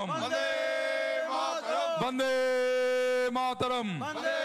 वंदे मातरम वंदे मातरम वंदे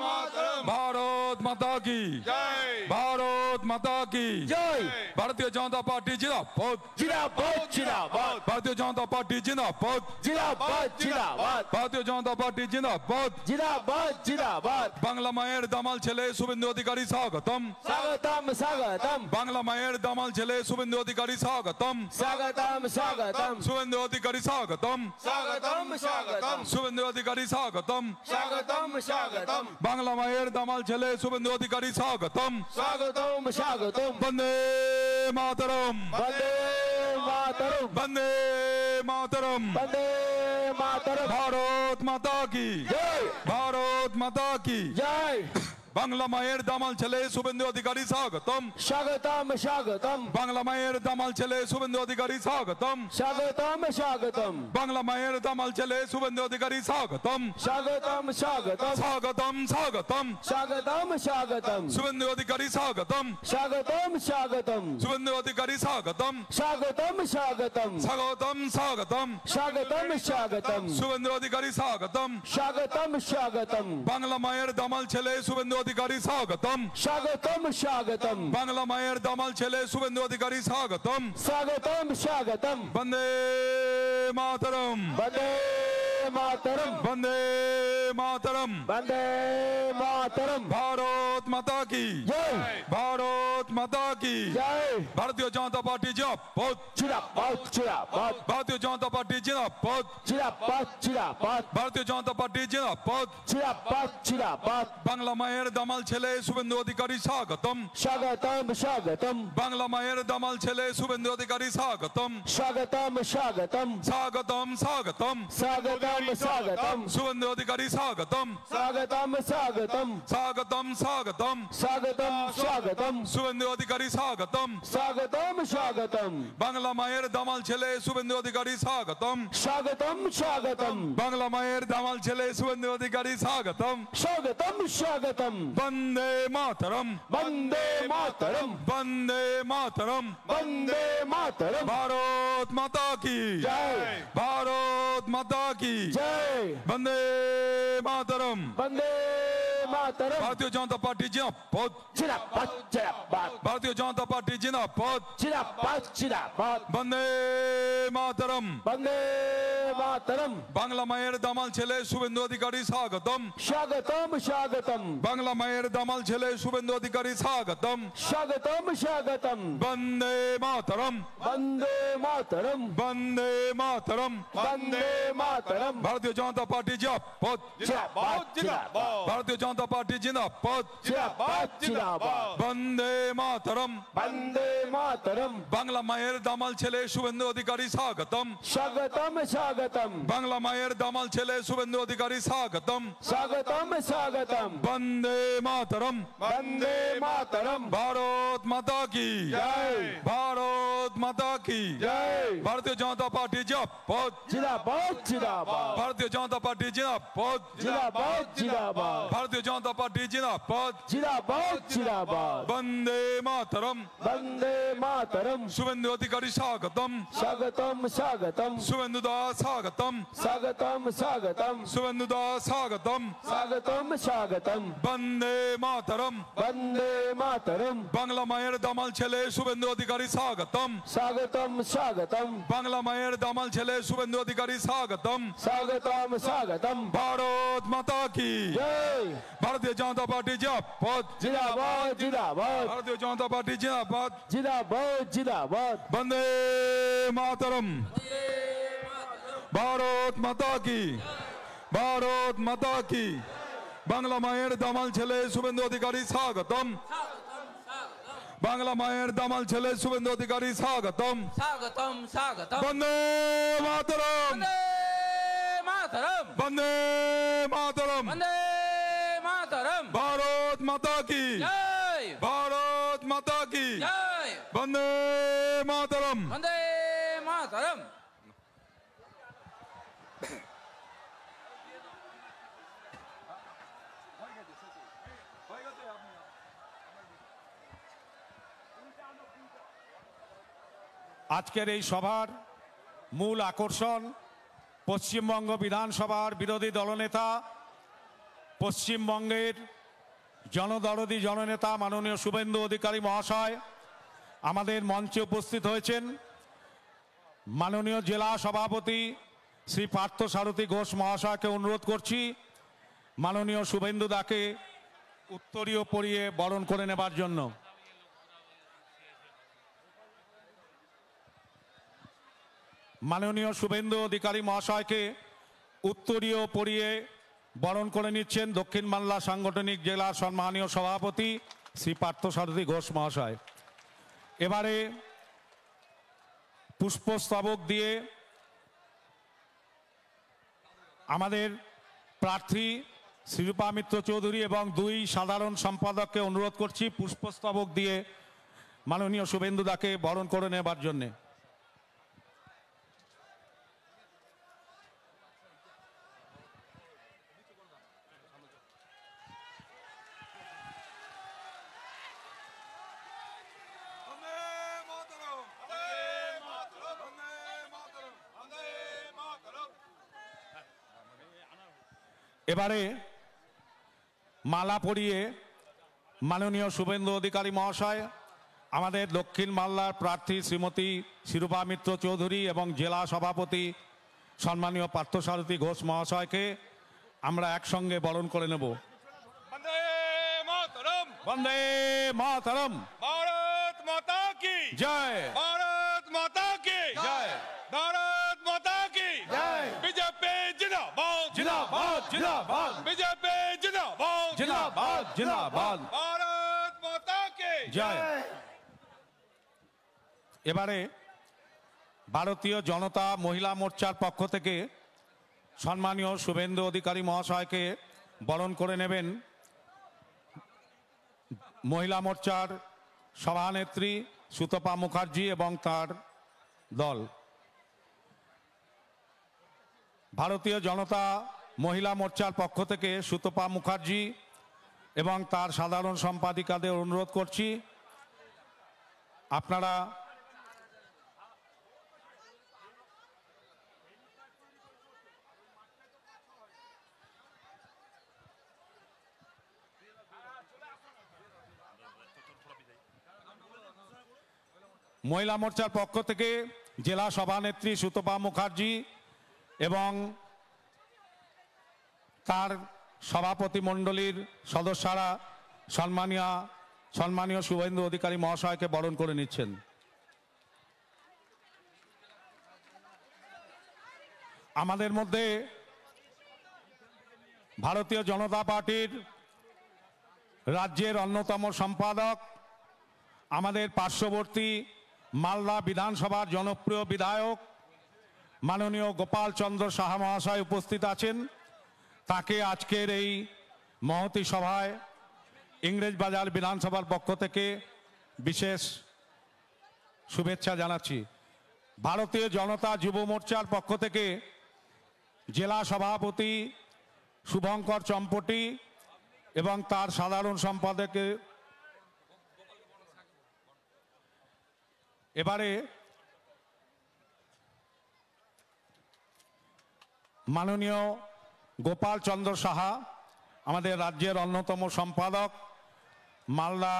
मातरम भारत माता की जय भारत माता की जय भारतीय जनता पार्टी जिंदाबाद जिंदाबाद जिंदाबाद भारतीय जनता पार्टी जिंदाबाद जिंदाबाद जिंदाबाद भारतीय जनता पार्टी जिंदाबाद जिंदाबाद जिंदाबाद बांग्ला मायर दमाल चले शुभेंदु अधिकारी स्वागतम स्वागतम स्वागतम बांग्ला मायर दमाल चले शुभेंदु अधिकारी स्वागतम स्वागतम स्वागतम शुभेंदु अधिकारी स्वागतम स्वागतम स्वागतम शुभेंदु अधिकारी स्वागतम स्वागतम स्वागतम बांग्ला मायर दमाल चले शुभेंदु अधिकारी स्वागतम स्वागतम स्वागतम बंदे मातरम वंदे मातरम वंदे मातरम वंदे मातरम भारत माता की जय भारत माता की जय बांग्ला बांग्लामायेर दामल चले सुबेंदु अधिकारी स्वागतम स्वागतम स्वागतम बांग्लामायेर दामल चले सुबेंदु अधिकारी स्वागतम स्वागतम स्वागतम बांग्लामायेर दामल चले सुबेंदु अधिकारी स्वागतम स्वागतम स्वागतम स्वागतम स्वागतम स्वागतम स्वागतम सुबेंदु अधिकारी स्वागतम स्वागतम स्वागतम सुबेंदु अधिकारी स्वागतम स्वागतम स्वागतम स्वागतम स्वागतम स्वागतम स्वागतम सुबेंदु अधिकारी स्वागतम स्वागतम स्वागतम मायर दामल चले सुबेंदु अधिकारी स्वागतम स्वागतम स्वागतम बांग्ला मायर दामल चले शुभेंदु अधिकारी स्वागतम स्वागतम स्वागतम बंदे मातरम बंदे मातरम बंदे मातरम बंदे मातरम भारत माता की जय भारत माता की जय भारतीय जनता पार्टी जिला बहुत जिला बहुत जिला बहुत भारतीय जनता पार्टी जिना बहुत चिरा बहुत चिरा बहुत भारतीय जनता पार्टी जिना बहुत चिरा बहुत चिरा बहुत बांग्ला मायर दमल ऐले शुभेंदु अधिकारी स्वागतम स्वागतम स्वागतम बांगला मायर दमल छेले शुभेंदु अधिकारी स्वागतम स्वागतम स्वागतम स्वागतम स्वागतम स्वागतम स्वागतम शुभेंदु अधिकारी स्वागतम स्वागतम स्वागतम स्वागतम स्वागतम स्वागतम स्वागतम शुभेंदु अधिकारी स्वागतम स्वागतम स्वागतम बांग्ला मायर दमल छेले शुभेंदु अधिकारी स्वागतम स्वागतम स्वागतम बांग्ला मायर दमल छेले शुभेंदु अधिकारी स्वागतम स्वागतम स्वागतम वंदे मातरम वंदे मातरम वंदे मातरम वंदे मातरम भारत माता की जय भारत माता की जय वंदे मातरम वंदे मातरम भारतीय जनता पार्टी जी जिंदाबाद भारतीय जनता पार्टी जी जिंदाबाद जिंदाबाद बंदे मातरम बंदे मातरम बांग्ला मायर दामाल छेले शुभेंदु अधिकारी स्वागतम स्वागतम स्वागतम बांग्ला मायर दामाल छेले शुभेंदु अधिकारी स्वागतम स्वागतम स्वागतम बंदे मातरम वंदे मातरम बंदे मातरम बंदे मातरम भारतीय जनता पार्टी जी बहुत भारतीय जनता जनता पार्टी जिंदाबाद जिंदाबाद बंदे मातरम बंदे मातरम बांग्ला मायर दामल छेले शुभेंदु अधिकारी स्वागतम स्वागतम स्वागतम बांग्ला मायर दामल छेले शुभेंदु अधिकारी स्वागतम स्वागतम स्वागतम वंदे मातरम वंदे मातरम भारत माता की जय भारत माता की जय भारतीय जनता पार्टी जिंदाबाद जिंदाबाद जिंदाबाद भारतीय जनता पार्टी जिंदाबाद जिंदाबाद जिंदाबाद भारतीय जनता पार्टी जिंदाबाद जिंदाबाद जिंदाबाद वंदे मातरम वंदे मातरम शुभेंदु अधिकारी स्वागतम स्वागतम स्वागतम शुभेंदु दास स्वागतम स्वागतम स्वागतम शुभेंदु दास स्वागतम स्वागतम स्वागतम वंदे मातरम वंदे मातरम बांग्ला मायर दामल छेले शुभेंदु अधिकारी स्वागतम स्वागतम स्वागतम बांग्ला मायर दामल छेले शुभेंदु अधिकारी स्वागतम स्वागतम स्वागतम भारत माता की जय ভারতীয় জনতা পার্টি জিয়াবাদ জিন্দাবাদ ভারতীয় জনতা পার্টি জিন্দাবাদ জিন্দাবাদ জিন্দাবাদ বন্দে মাতরম ভারত মাতা কি ভারত মাতা কি বাংলা মায়ের দামাল ছেলে শুভেন্দু অধিকারী স্বাগতম বাংলা মায়ের দামাল ছেলে শুভেন্দু অধিকারী স্বাগতম বন্দে মাতরম বন্দে মাতরম বন্দে মাতরম বন্দে Bharat Jai. Bharat Bharat Ki. Jai. Bande Mataram. Bande Mataram. আজকের এই সভার মূল আকর্ষণ পশ্চিমবঙ্গ বিধানসভার বিরোধী দলনেতা পশ্চিমবঙ্গের জনদরদি জননেতা মাননীয় শুভেন্দু অধিকারী মহাশয় আমাদের মঞ্চে উপস্থিত হয়েছেন মাননীয় জেলা সভাপতি শ্রী পার্থ সারথী ঘোষ মহাশয়কে অনুরোধ করছি মাননীয় শুভেন্দু দাকে উত্তরীয় পরিয়ে বরণ করে নেবার জন্য মাননীয় শুভেন্দু অধিকারী মহাশয়কে উত্তরীয় পড়িয়ে বরণ করে নিচ্ছেন দক্ষিণ বাংলা সাংগঠনিক জেলার সম্মানীয় সভাপতি শ্রী পার্থ সারথী ঘোষ মহাশয় এবারে পুষ্পস্তবক দিয়ে আমাদের প্রার্থী শ্রীরূপা মিত্র চৌধুরী এবং দুই সাধারণ সম্পাদককে অনুরোধ করছি পুষ্পস্তবক দিয়ে মাননীয় শুভেন্দুদাকে বরণ করে নেবার জন্যে এবারে মালা পরিয়ে মাননীয় শুভেন্দু অধিকারী মহাশয় আমাদের দক্ষিণ মাল্লার প্রার্থী শ্রীমতী শিরূপা মিত্র চৌধুরী এবং জেলা সভাপতি সম্মানীয় পার্থসারথী ঘোষ মহাশয়কে আমরা একসঙ্গে বরণ করে নেব বন্দে মাতরম ভারত মাতা কি জয় जिंदाबाद बीजेपी जिंदाबाद जिंदाबाद जिंदाबाद ভারত মাতা কে জয় এবারে ভারতীয় জনতা মহিলা মোর্চার পক্ষ থেকে সম্মানীয় শুভেন্দু অধিকারী মহাশয়কে বরণ করে নেবেন মহিলা মোর্চার সভানেত্রী সুতপা মুখার্জি এবং তার দল ভারতীয় জনতা মহিলা মোর্চার পক্ষ থেকে সুতপা মুখার্জি এবং তার সাধারণ সম্পাদিকাদের অনুরোধ করছি আপনারা মহিলা মোর্চার পক্ষ থেকে জেলা সভানেত্রী সুতপা মুখার্জি এবং তার সভাপতিমণ্ডলীর সদস্যরা সম্মানীয় সম্মানীয় শুভেন্দু অধিকারী মহাশয়কে বরণ করে নিচ্ছেন আমাদের মধ্যে ভারতীয় জনতা পার্টির রাজ্যের অন্যতম সম্পাদক আমাদের পার্শ্ববর্তী মালদা বিধানসভার জনপ্রিয় বিধায়ক মাননীয় গোপাল চন্দ্র সাহা মহাশয় উপস্থিত আছেন তাকে আজকের এই মহতি সভায় ইংরেজ বাজার বিধানসভার পক্ষ থেকে বিশেষ শুভেচ্ছা জানাচ্ছি ভারতীয় জনতা যুব মোর্চার পক্ষ থেকে জেলা সভাপতি শুভঙ্কর চম্পটি এবং তার সাধারণ সম্পাদকে এবারে মাননীয় গোপাল চন্দ্র সাহা আমাদের রাজ্যের অন্যতম সম্পাদক মালদা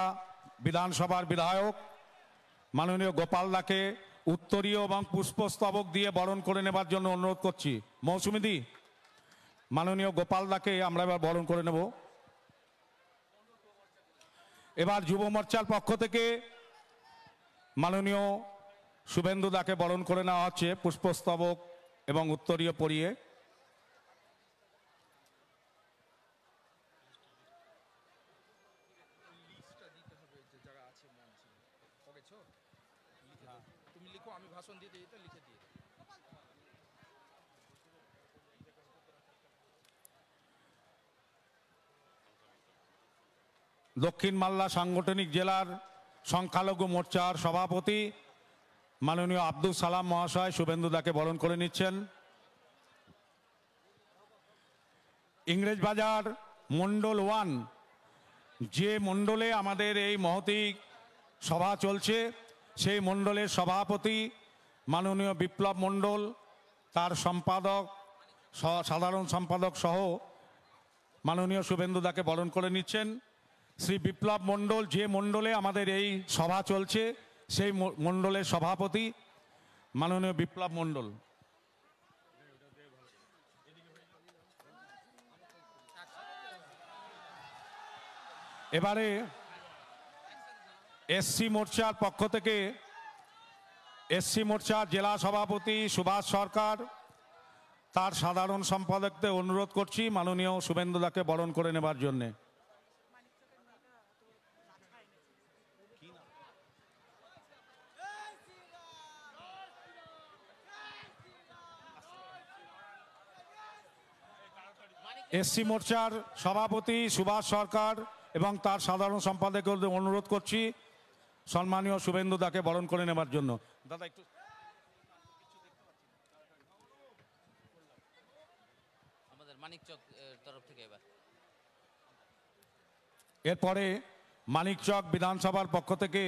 বিধানসভার বিধায়ক মাননীয় গোপাল দাকে উত্তরীয় এবং পুষ্পস্তবক দিয়ে বরণ করে নেবার জন্য অনুরোধ করছি মৌসুমিদি মাননীয় গোপাল দাকে আমরা এবার বরণ করে নেব এবার যুব মোর্চার পক্ষ থেকে মাননীয় শুভেন্দু দাকে বরণ করে নেওয়া হচ্ছে পুষ্পস্তবক এবং উত্তরীয় পরিয়ে দক্ষিণ মাল্লা সাংগঠনিক জেলার সংখ্যালঘু মোর্চার সভাপতি মাননীয় আব্দুল সালাম মহাশয় শুভেন্দুদাকে বরণ করে নিচ্ছেন ইংরেজবাজার মণ্ডল ওয়ান যে মণ্ডলে আমাদের এই মহতি সভা চলছে সেই মণ্ডলের সভাপতি মাননীয় বিপ্লব মণ্ডল তার সম্পাদক সাধারণ সম্পাদক সহ মাননীয় শুভেন্দুদাকে বরণ করে নিচ্ছেন শ্রী বিপ্লব মণ্ডল যে মণ্ডলে আমাদের এই সভা চলছে সেই মণ্ডলের সভাপতি মাননীয় বিপ্লব মণ্ডল এবারে এসসি মোর্চার পক্ষ থেকে এসসি মোর্চার জেলা সভাপতি সুভাষ সরকার তার সাধারণ সম্পাদকদের অনুরোধ করছি মাননীয় শুভেন্দুদাকে বরণ করে নেবার জন্যে এসসি মোর্চার সভাপতি সুভাষ সরকার এবং তার সাধারণ সম্পাদকদের অনুরোধ করছি সম্মানীয় শুভেন্দু দাকে বরণ করে নেবার জন্য দাদা একটু মানিক চক এরপরে মানিকচক বিধানসভার পক্ষ থেকে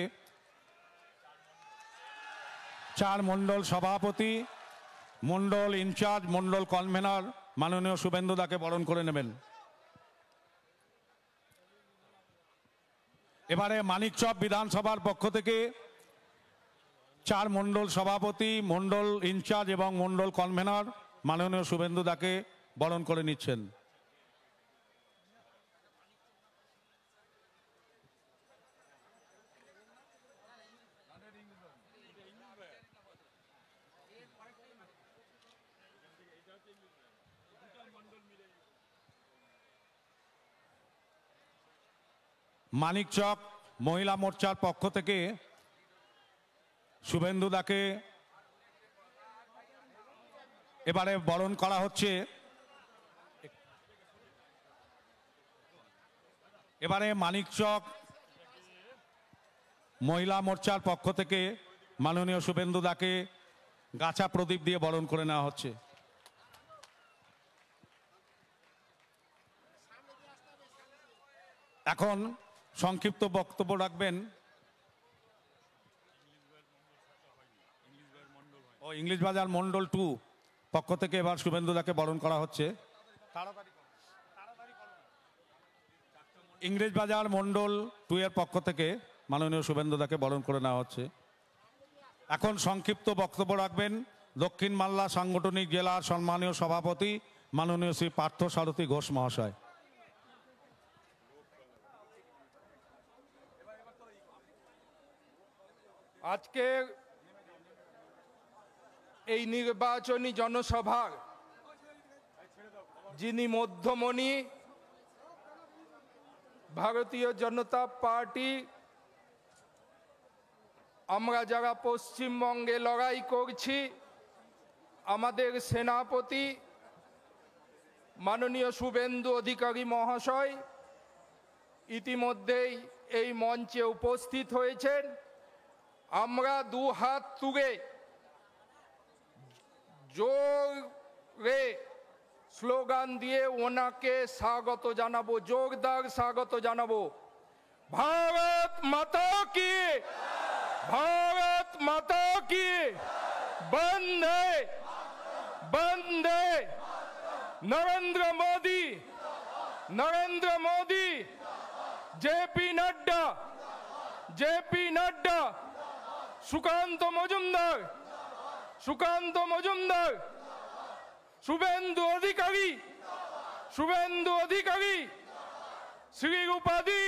চার মণ্ডল সভাপতি মণ্ডল ইনচার্জ মণ্ডল কনভেনার মাননীয় শুভেন্দু দাকে বরণ করে নেবেন এবারে মানিকচপ বিধানসভার পক্ষ থেকে চার মণ্ডল সভাপতি মণ্ডল ইনচার্জ এবং মণ্ডল কনভেনর মাননীয় শুভেন্দু দাকে বরণ করে নিচ্ছেন মানিকচক মহিলা মোর্চার পক্ষ থেকে শুভেন্দু দাকে এবারে বরণ করা হচ্ছে এবারে মানিকচক মহিলা মোর্চার পক্ষ থেকে মাননীয় শুভেন্দু দাকে গাছা প্রদীপ দিয়ে বরণ করে নেওয়া হচ্ছে এখন সংক্ষিপ্ত বক্তব্য রাখবেন ও ইংলিশ বাজার মন্ডল টু পক্ষ থেকে এবার শুভেন্দুদাকে বরণ করা হচ্ছে ইংরেজ বাজার মন্ডল টু এর পক্ষ থেকে মাননীয় শুভেন্দুদাকে বরণ করে নেওয়া হচ্ছে এখন সংক্ষিপ্ত বক্তব্য রাখবেন দক্ষিণ মাল্লা সাংগঠনিক জেলার সম্মানীয় সভাপতি মাননীয় শ্রী পার্থ সারথী ঘোষ মহাশয় আজকে এই নির্বাচনী জনসভার যিনি মধ্যমণি ভারতীয় জনতা পার্টি আমরা যারা পশ্চিমবঙ্গে লড়াই করছি আমাদের সেনাপতি মাননীয় শুভেন্দু অধিকারী মহাশয় ইতিমধ্যেই এই মঞ্চে উপস্থিত হয়েছেন আমরা দু হাত তুলে জোরে স্লোগান দিয়ে ওনাকে স্বাগত জানাবো জোরদার স্বাগত জানাবো ভারত মাতা কি ভারত মাতা কি বন্দে বন্দে नरेंद्र मोदी नरेंद्र मोदी जेपी नड्डा जेपी नड्डा সুকান্ত মজুমদার সুকান্ত মজুমদার শুভেন্দু অধিকারী শুভেন্দু অধিকারী শ্রী রূপাদি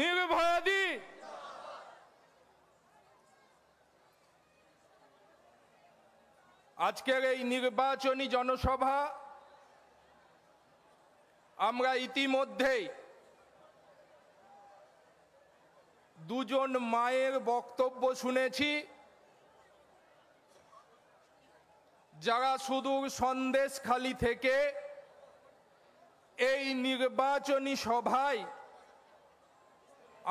নির্ভয়াদি আজকের এই নির্বাচনী জনসভা আমরা ইতিমধ্যেই দুজন মায়ের বক্তব্য শুনেছি যারা সুদূর খালি থেকে এই নির্বাচনী সভায়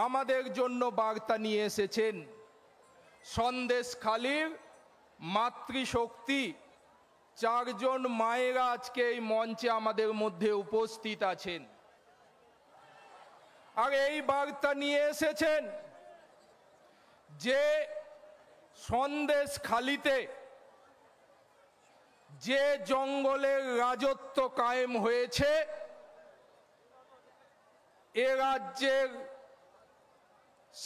আমাদের জন্য বার্তা নিয়ে এসেছেন খালির মাতৃশক্তি চারজন মায়েরা আজকে এই মঞ্চে আমাদের মধ্যে উপস্থিত আছেন আর এই বার্তা নিয়ে এসেছেন যে সন্দেশ খালিতে যে জঙ্গলের রাজত্ব কায়েম হয়েছে এ রাজ্যের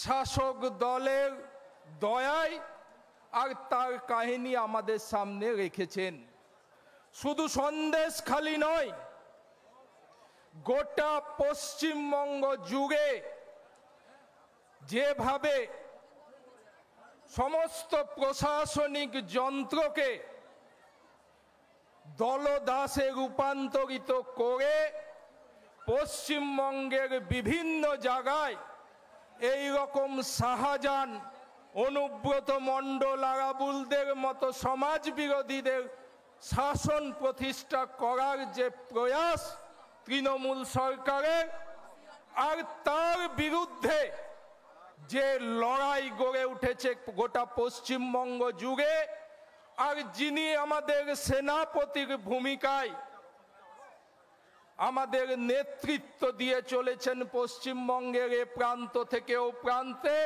শাসক দলের দয়ায় আর তার কাহিনী আমাদের সামনে রেখেছেন শুধু সন্দেশ খালি নয় গোটা পশ্চিমবঙ্গ যুগে যেভাবে সমস্ত প্রশাসনিক যন্ত্রকে দলদাসে রূপান্তরিত করে পশ্চিমবঙ্গের বিভিন্ন জায়গায় এই রকম শাহজাহান অনুব্রত মণ্ডল আরাবুলদের মতো সমাজ বিরোধীদের শাসন প্রতিষ্ঠা করার যে প্রয়াস তৃণমূল সরকারের আর তার বিরুদ্ধে যে লড়াই গড়ে উঠেছে গোটা পশ্চিমবঙ্গ যুগে আর যিনি আমাদের সেনাপতির ভূমিকায় আমাদের নেতৃত্ব দিয়ে চলেছেন পশ্চিমবঙ্গের এ প্রান্ত থেকে ও প্রান্তে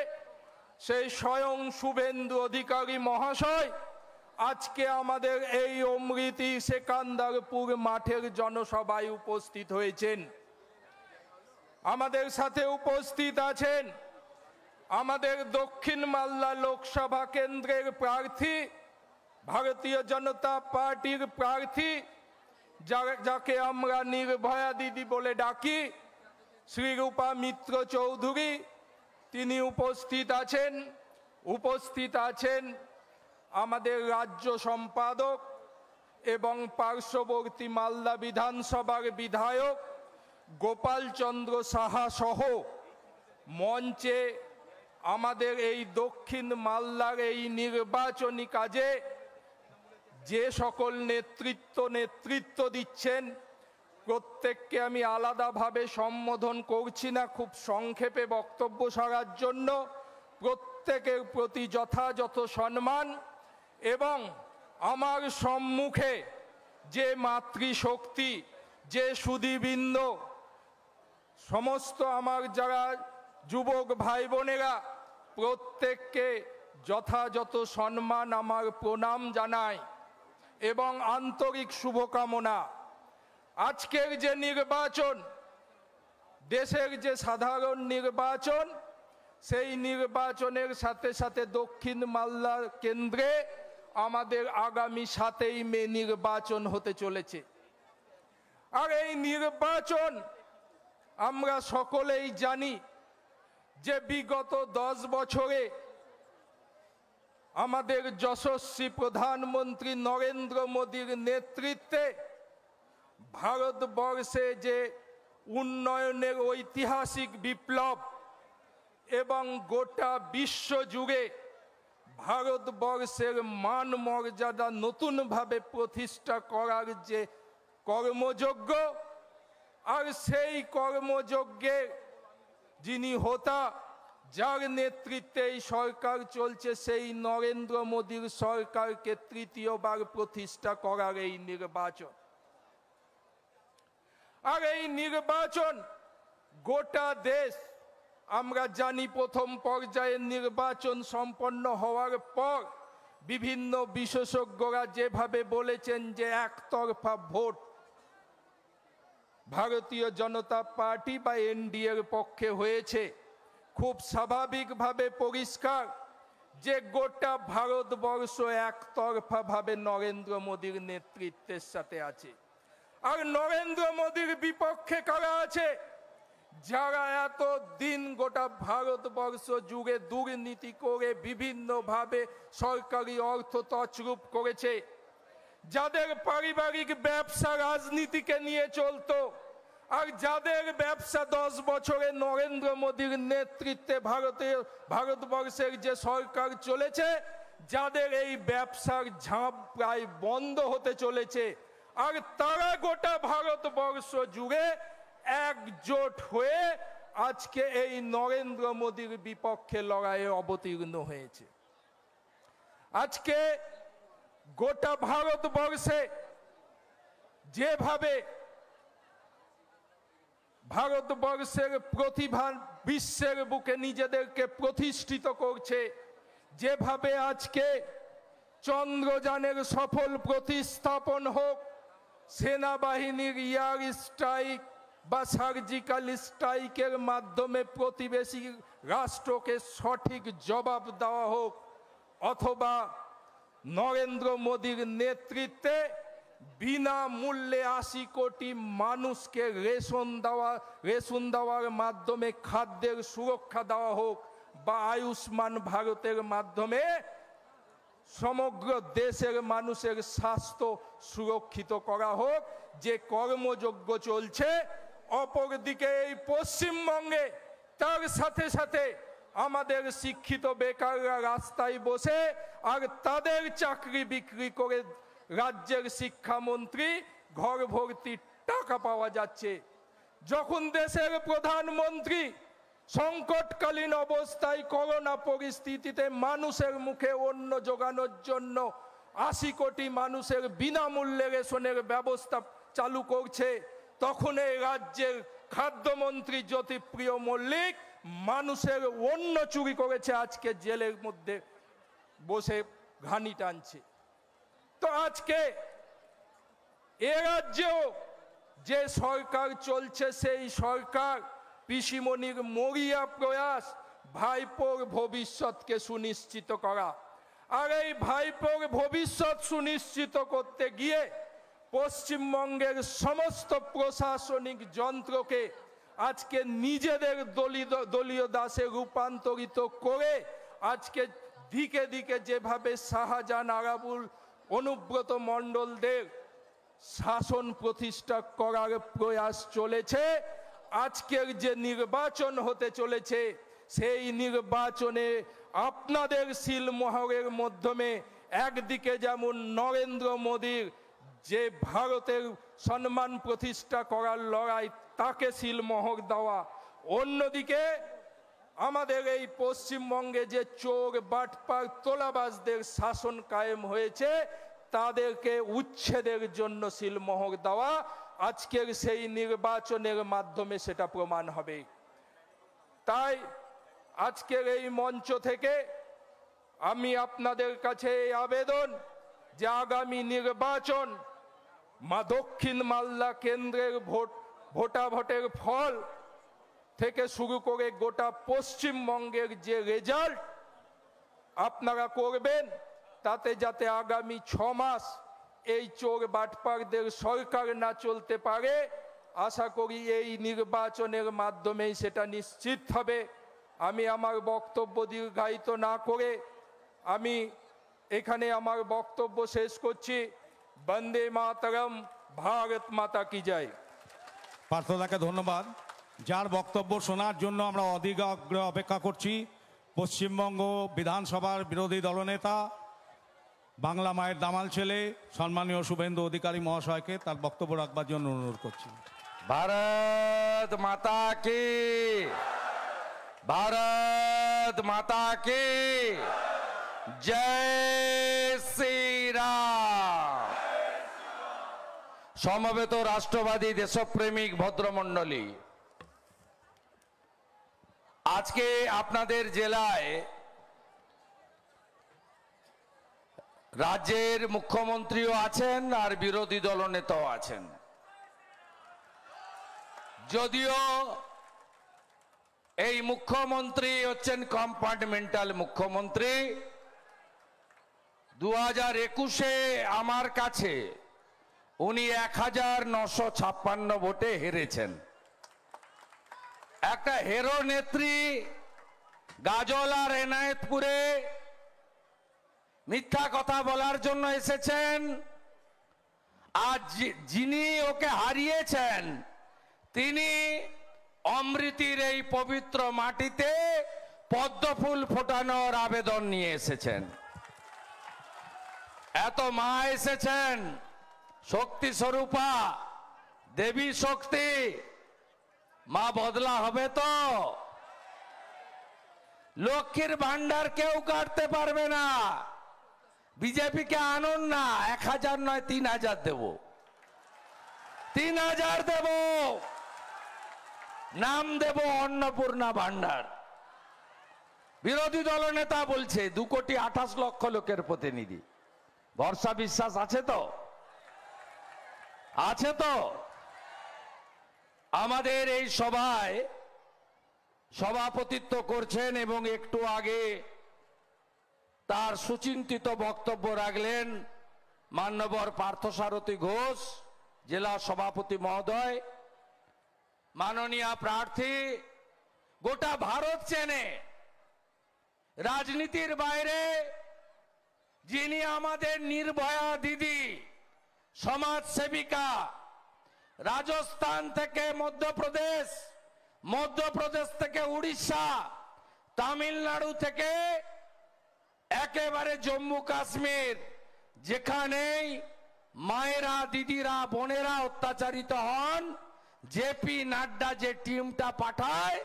সেই স্বয়ং শুভেন্দু অধিকারী মহাশয় আজকে আমাদের এই অমৃতি সেকান্দারপুর মাঠের জনসভায় উপস্থিত হয়েছেন আমাদের সাথে উপস্থিত আছেন আমাদের দক্ষিণ মাল্লা লোকসভা কেন্দ্রের প্রার্থী ভারতীয় জনতা পার্টির প্রার্থী যাকে আমরা নির্ভয়া দিদি বলে ডাকি শ্রীরূপা মিত্র চৌধুরী তিনি উপস্থিত আছেন উপস্থিত আছেন আমাদের রাজ্য সম্পাদক এবং পার্শ্ববর্তী মালদা বিধানসভার বিধায়ক গোপালচন্দ্র সাহা সহ মঞ্চে আমাদের এই দক্ষিণ মালদার এই নির্বাচনী কাজে যে সকল নেতৃত্ব নেতৃত্ব দিচ্ছেন প্রত্যেককে আমি আলাদাভাবে সম্বোধন করছি না খুব সংক্ষেপে বক্তব্য সারার জন্য প্রত্যেকের প্রতি যথাযথ সম্মান এবং আমার সম্মুখে যে মাতৃশক্তি যে সুদীবৃন্দ সমস্ত আমার যারা যুবক ভাই বোনেরা প্রত্যেককে যথাযথ সম্মান আমার প্রণাম জানায় এবং আন্তরিক শুভকামনা আজকের যে নির্বাচন দেশের যে সাধারণ নির্বাচন সেই নির্বাচনের সাথে সাথে দক্ষিণ মাল্লার কেন্দ্রে আমাদের আগামী সাতই মে নির্বাচন হতে চলেছে আর এই নির্বাচন আমরা সকলেই জানি যে বিগত দশ বছরে আমাদের যশস্বী প্রধানমন্ত্রী নরেন্দ্র মোদীর নেতৃত্বে ভারতবর্ষে যে উন্নয়নের ঐতিহাসিক বিপ্লব এবং গোটা বিশ্ব জুড়ে ভারতবর্ষের মান মর্যাদা নতুনভাবে প্রতিষ্ঠা করার যে কর্মযজ্ঞ আর সেই কর্মযজ্ঞে যিনি হোতা যার নেতৃত্বে এই সরকার চলছে সেই নরেন্দ্র মোদীর সরকারকে তৃতীয়বার প্রতিষ্ঠা করার এই নির্বাচন আর এই নির্বাচন গোটা দেশ আমরা জানি প্রথম পর্যায়ে নির্বাচন সম্পন্ন হওয়ার পর বিভিন্ন বিশেষজ্ঞরা যেভাবে বলেছেন যে একতরফা ভোট ভারতীয় জনতা পার্টি বা এনডিএর পক্ষে হয়েছে খুব স্বাভাবিকভাবে পরিষ্কার যে গোটা ভারতবর্ষ একতরফাভাবে নরেন্দ্র মোদীর নেতৃত্বের সাথে আছে আর নরেন্দ্র মোদীর বিপক্ষে কারা আছে যারা এত দিন গোটা ভারতবর্ষ যুগে দুর্নীতি করে বিভিন্নভাবে সরকারি অর্থ তছরূপ করেছে যাদের পারিবারিক ব্যবসা রাজনীতিকে নিয়ে চলতো আর যাদের ব্যবসা দশ বছরে নরেন্দ্র মোদীর নেতৃত্বে ভারতের ভারতবর্ষের যে সরকার চলেছে যাদের এই ব্যবসার ঝাঁপ প্রায় বন্ধ হতে চলেছে আর তারা গোটা ভারতবর্ষ জুড়ে একজোট হয়ে আজকে এই নরেন্দ্র মোদীর বিপক্ষে লড়াইয়ে অবতীর্ণ হয়েছে আজকে গোটা ভারতবর্ষে যেভাবে ভারতবর্ষের প্রতিভা বিশ্বের বুকে নিজেদেরকে প্রতিষ্ঠিত করছে যেভাবে আজকে চন্দ্রযানের সফল প্রতিস্থাপন হোক সেনাবাহিনীর ইয়ার স্ট্রাইক বা সার্জিক্যাল স্ট্রাইকের মাধ্যমে প্রতিবেশী রাষ্ট্রকে সঠিক জবাব দেওয়া হোক অথবা নরেন্দ্র মোদীর নেতৃত্বে বিনামূল্যে আশি কোটি মানুষকে রেশন দেওয়া রেশন দেওয়ার মাধ্যমে খাদ্যের সুরক্ষা দেওয়া হোক বা আয়ুষ্মান ভারতের মাধ্যমে সমগ্র দেশের মানুষের স্বাস্থ্য সুরক্ষিত করা হোক যে কর্মযজ্ঞ চলছে অপরদিকে এই পশ্চিমবঙ্গে তার সাথে সাথে আমাদের শিক্ষিত বেকাররা রাস্তায় বসে আর তাদের চাকরি বিক্রি করে রাজ্যের শিক্ষামন্ত্রী ঘর ভর্তির টাকা পাওয়া যাচ্ছে যখন দেশের প্রধানমন্ত্রী সংকটকালীন অবস্থায় করোনা পরিস্থিতিতে মানুষের মুখে অন্য যোগানোর জন্য আশি কোটি মানুষের বিনামূল্যে রেশনের ব্যবস্থা চালু করছে তখন এই রাজ্যের খাদ্যমন্ত্রী জ্যোতিপ্রিয় মল্লিক মানুষের অন্য চুরি করেছে আজকে জেলের মধ্যে বসে ঘানি টানছে তো আজকে এ রাজ্যেও যে সরকার চলছে সেই সরকার পিসিমণির মরিয়া প্রয়াস ভাইপোর ভবিষ্যৎকে সুনিশ্চিত করা আর এই ভাইপোর ভবিষ্যৎ সুনিশ্চিত করতে গিয়ে পশ্চিমবঙ্গের সমস্ত প্রশাসনিক যন্ত্রকে আজকে নিজেদের দলীয় দলীয় দাসে রূপান্তরিত করে আজকে দিকে দিকে যেভাবে শাহজাহান আরাবুল অনুব্রত মণ্ডলদের শাসন প্রতিষ্ঠা করার প্রয়াস চলেছে আজকের যে নির্বাচন হতে চলেছে সেই নির্বাচনে আপনাদের শিলমোহরের মাধ্যমে একদিকে যেমন নরেন্দ্র মোদীর যে ভারতের সম্মান প্রতিষ্ঠা করার লড়াই তাকে শিলমোহর দেওয়া অন্যদিকে আমাদের এই পশ্চিমবঙ্গে যে চোর বাটপার তোলাবাজদের শাসন কায়েম হয়েছে তাদেরকে উচ্ছেদের জন্য শিলমোহর দেওয়া আজকের সেই নির্বাচনের মাধ্যমে সেটা প্রমাণ হবে তাই আজকের এই মঞ্চ থেকে আমি আপনাদের কাছে এই আবেদন যে আগামী নির্বাচন মা দক্ষিণ মাল্লা কেন্দ্রের ভোট ভোটাভোটের ফল থেকে শুরু করে গোটা পশ্চিমবঙ্গের যে রেজাল্ট আপনারা করবেন তাতে যাতে আগামী ছ মাস এই চোর বাটপারদের সরকার না চলতে পারে আশা করি এই নির্বাচনের মাধ্যমেই সেটা নিশ্চিত হবে আমি আমার বক্তব্য দীর্ঘায়িত না করে আমি এখানে আমার বক্তব্য শেষ করছি বন্দে মাতরম ভারত মাতা কি জয় পার্থদাকে ধন্যবাদ যার বক্তব্য শোনার জন্য আমরা আগ্রহ অপেক্ষা করছি পশ্চিমবঙ্গ বিধানসভার বিরোধী দলনেতা বাংলা মায়ের দামাল ছেলে সম্মানীয় শুভেন্দু অধিকারী মহাশয়কে তার বক্তব্য রাখবার জন্য অনুরোধ করছি ভারত মাতা কি ভারত মাতা কি জয় সমবেত রাষ্ট্রবাদী দেশপ্রেমিক ভদ্রমণ্ডলী আজকে আপনাদের জেলায় রাজ্যের মুখ্যমন্ত্রীও আছেন আর বিরোধী দলনেতাও আছেন যদিও এই মুখ্যমন্ত্রী হচ্ছেন কম্পার্টমেন্টাল মুখ্যমন্ত্রী দু হাজার একুশে আমার কাছে উনি এক হাজার নশো ছাপ্পান্ন ভোটে হেরেছেন একটা হেরো নেত্রী গাজল আর এনায়তপুরে মিথ্যা কথা বলার জন্য এসেছেন আর যিনি ওকে হারিয়েছেন তিনি অমৃতির এই পবিত্র মাটিতে পদ্মফুল ফোটানোর আবেদন নিয়ে এসেছেন এত মা এসেছেন শক্তি স্বরূপা দেবী শক্তি মা বদলা হবে তো লক্ষ্মীর ভান্ডার কেউ কাটতে পারবে না বিজেপিকে আনুন না এক হাজার নয় তিন হাজার দেব তিন হাজার দেব নাম দেব অন্নপূর্ণা ভান্ডার বিরোধী দল নেতা বলছে দু কোটি আঠাশ লক্ষ লোকের প্রতিনিধি ভরসা বিশ্বাস আছে তো আছে তো আমাদের এই সভায় সভাপতিত্ব করছেন এবং একটু আগে তার সুচিন্তিত বক্তব্য রাখলেন মান্যবর পার্থসারথী ঘোষ জেলা সভাপতি মহোদয় মাননীয় প্রার্থী গোটা ভারত চেনে রাজনীতির বাইরে যিনি আমাদের নির্ভয়া দিদি সমাজ সেবিকা রাজস্থান থেকে মধ্যপ্রদেশ মধ্যপ্রদেশ থেকে উড়িষ্যা তামিলনাড়ু থেকে একেবারে জম্মু কাশ্মীর যেখানেই মায়েরা দিদিরা বোনেরা অত্যাচারিত হন জেপি নাড্ডা যে টিমটা পাঠায়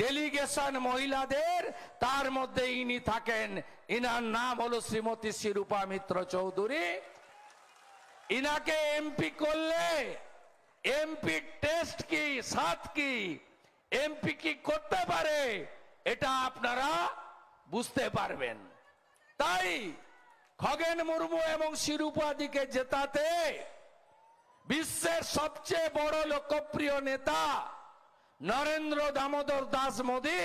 ডেলিগেশন মহিলাদের তার মধ্যে ইনি থাকেন ইনার নাম হলো শ্রীমতী শিরূপা মিত্র চৌধুরী ইনাকে এমপি করলে এমপি টেস্ট কি সাত কি এমপি কি করতে পারে এটা আপনারা বুঝতে পারবেন তাই খগেন মুর্মু এবং শিরুপাদিকে জেতাতে বিশ্বের সবচেয়ে বড় লোকপ্রিয় নেতা নরেন্দ্র দামোদর দাস মোদী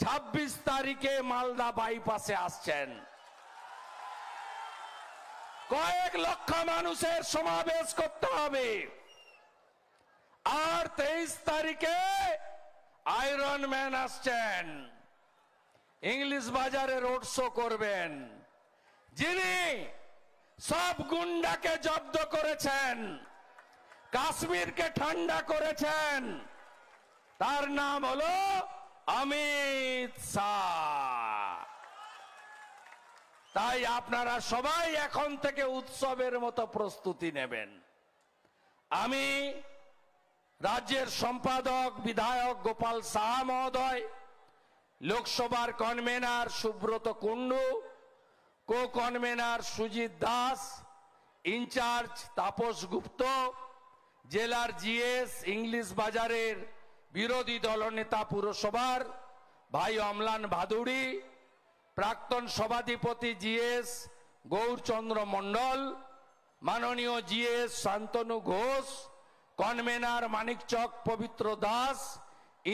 ছাব্বিশ তারিখে মালদা বাইপাসে আসছেন কয়েক লক্ষ মানুষের সমাবেশ করতে হবে আর তেইশ তারিখে আয়রন ম্যান আসছেন ইংলিশ বাজারে রোড শো করবেন যিনি সব গুন্ডাকে জব্দ করেছেন কাশ্মীরকে ঠান্ডা করেছেন তার নাম হলো অমিত শাহ তাই আপনারা সবাই এখন থেকে উৎসবের মতো প্রস্তুতি নেবেন আমি রাজ্যের সম্পাদক বিধায়ক গোপাল সাহা মহোদয় লোকসভার convener Subrata Kundu co convener Sujit Das in charge Tapas Gupta জেলার জিএস ইংলিশ বাজারের বিরোধী দলনেতা পুরসভার ভাই অমলান ভাদুড়ি প্রাক্তন সভাধিপতি জিএস গৌরচন্দ্র মণ্ডল মাননীয় GS Shantanu Ghosh convener Manikchak Pabitra Das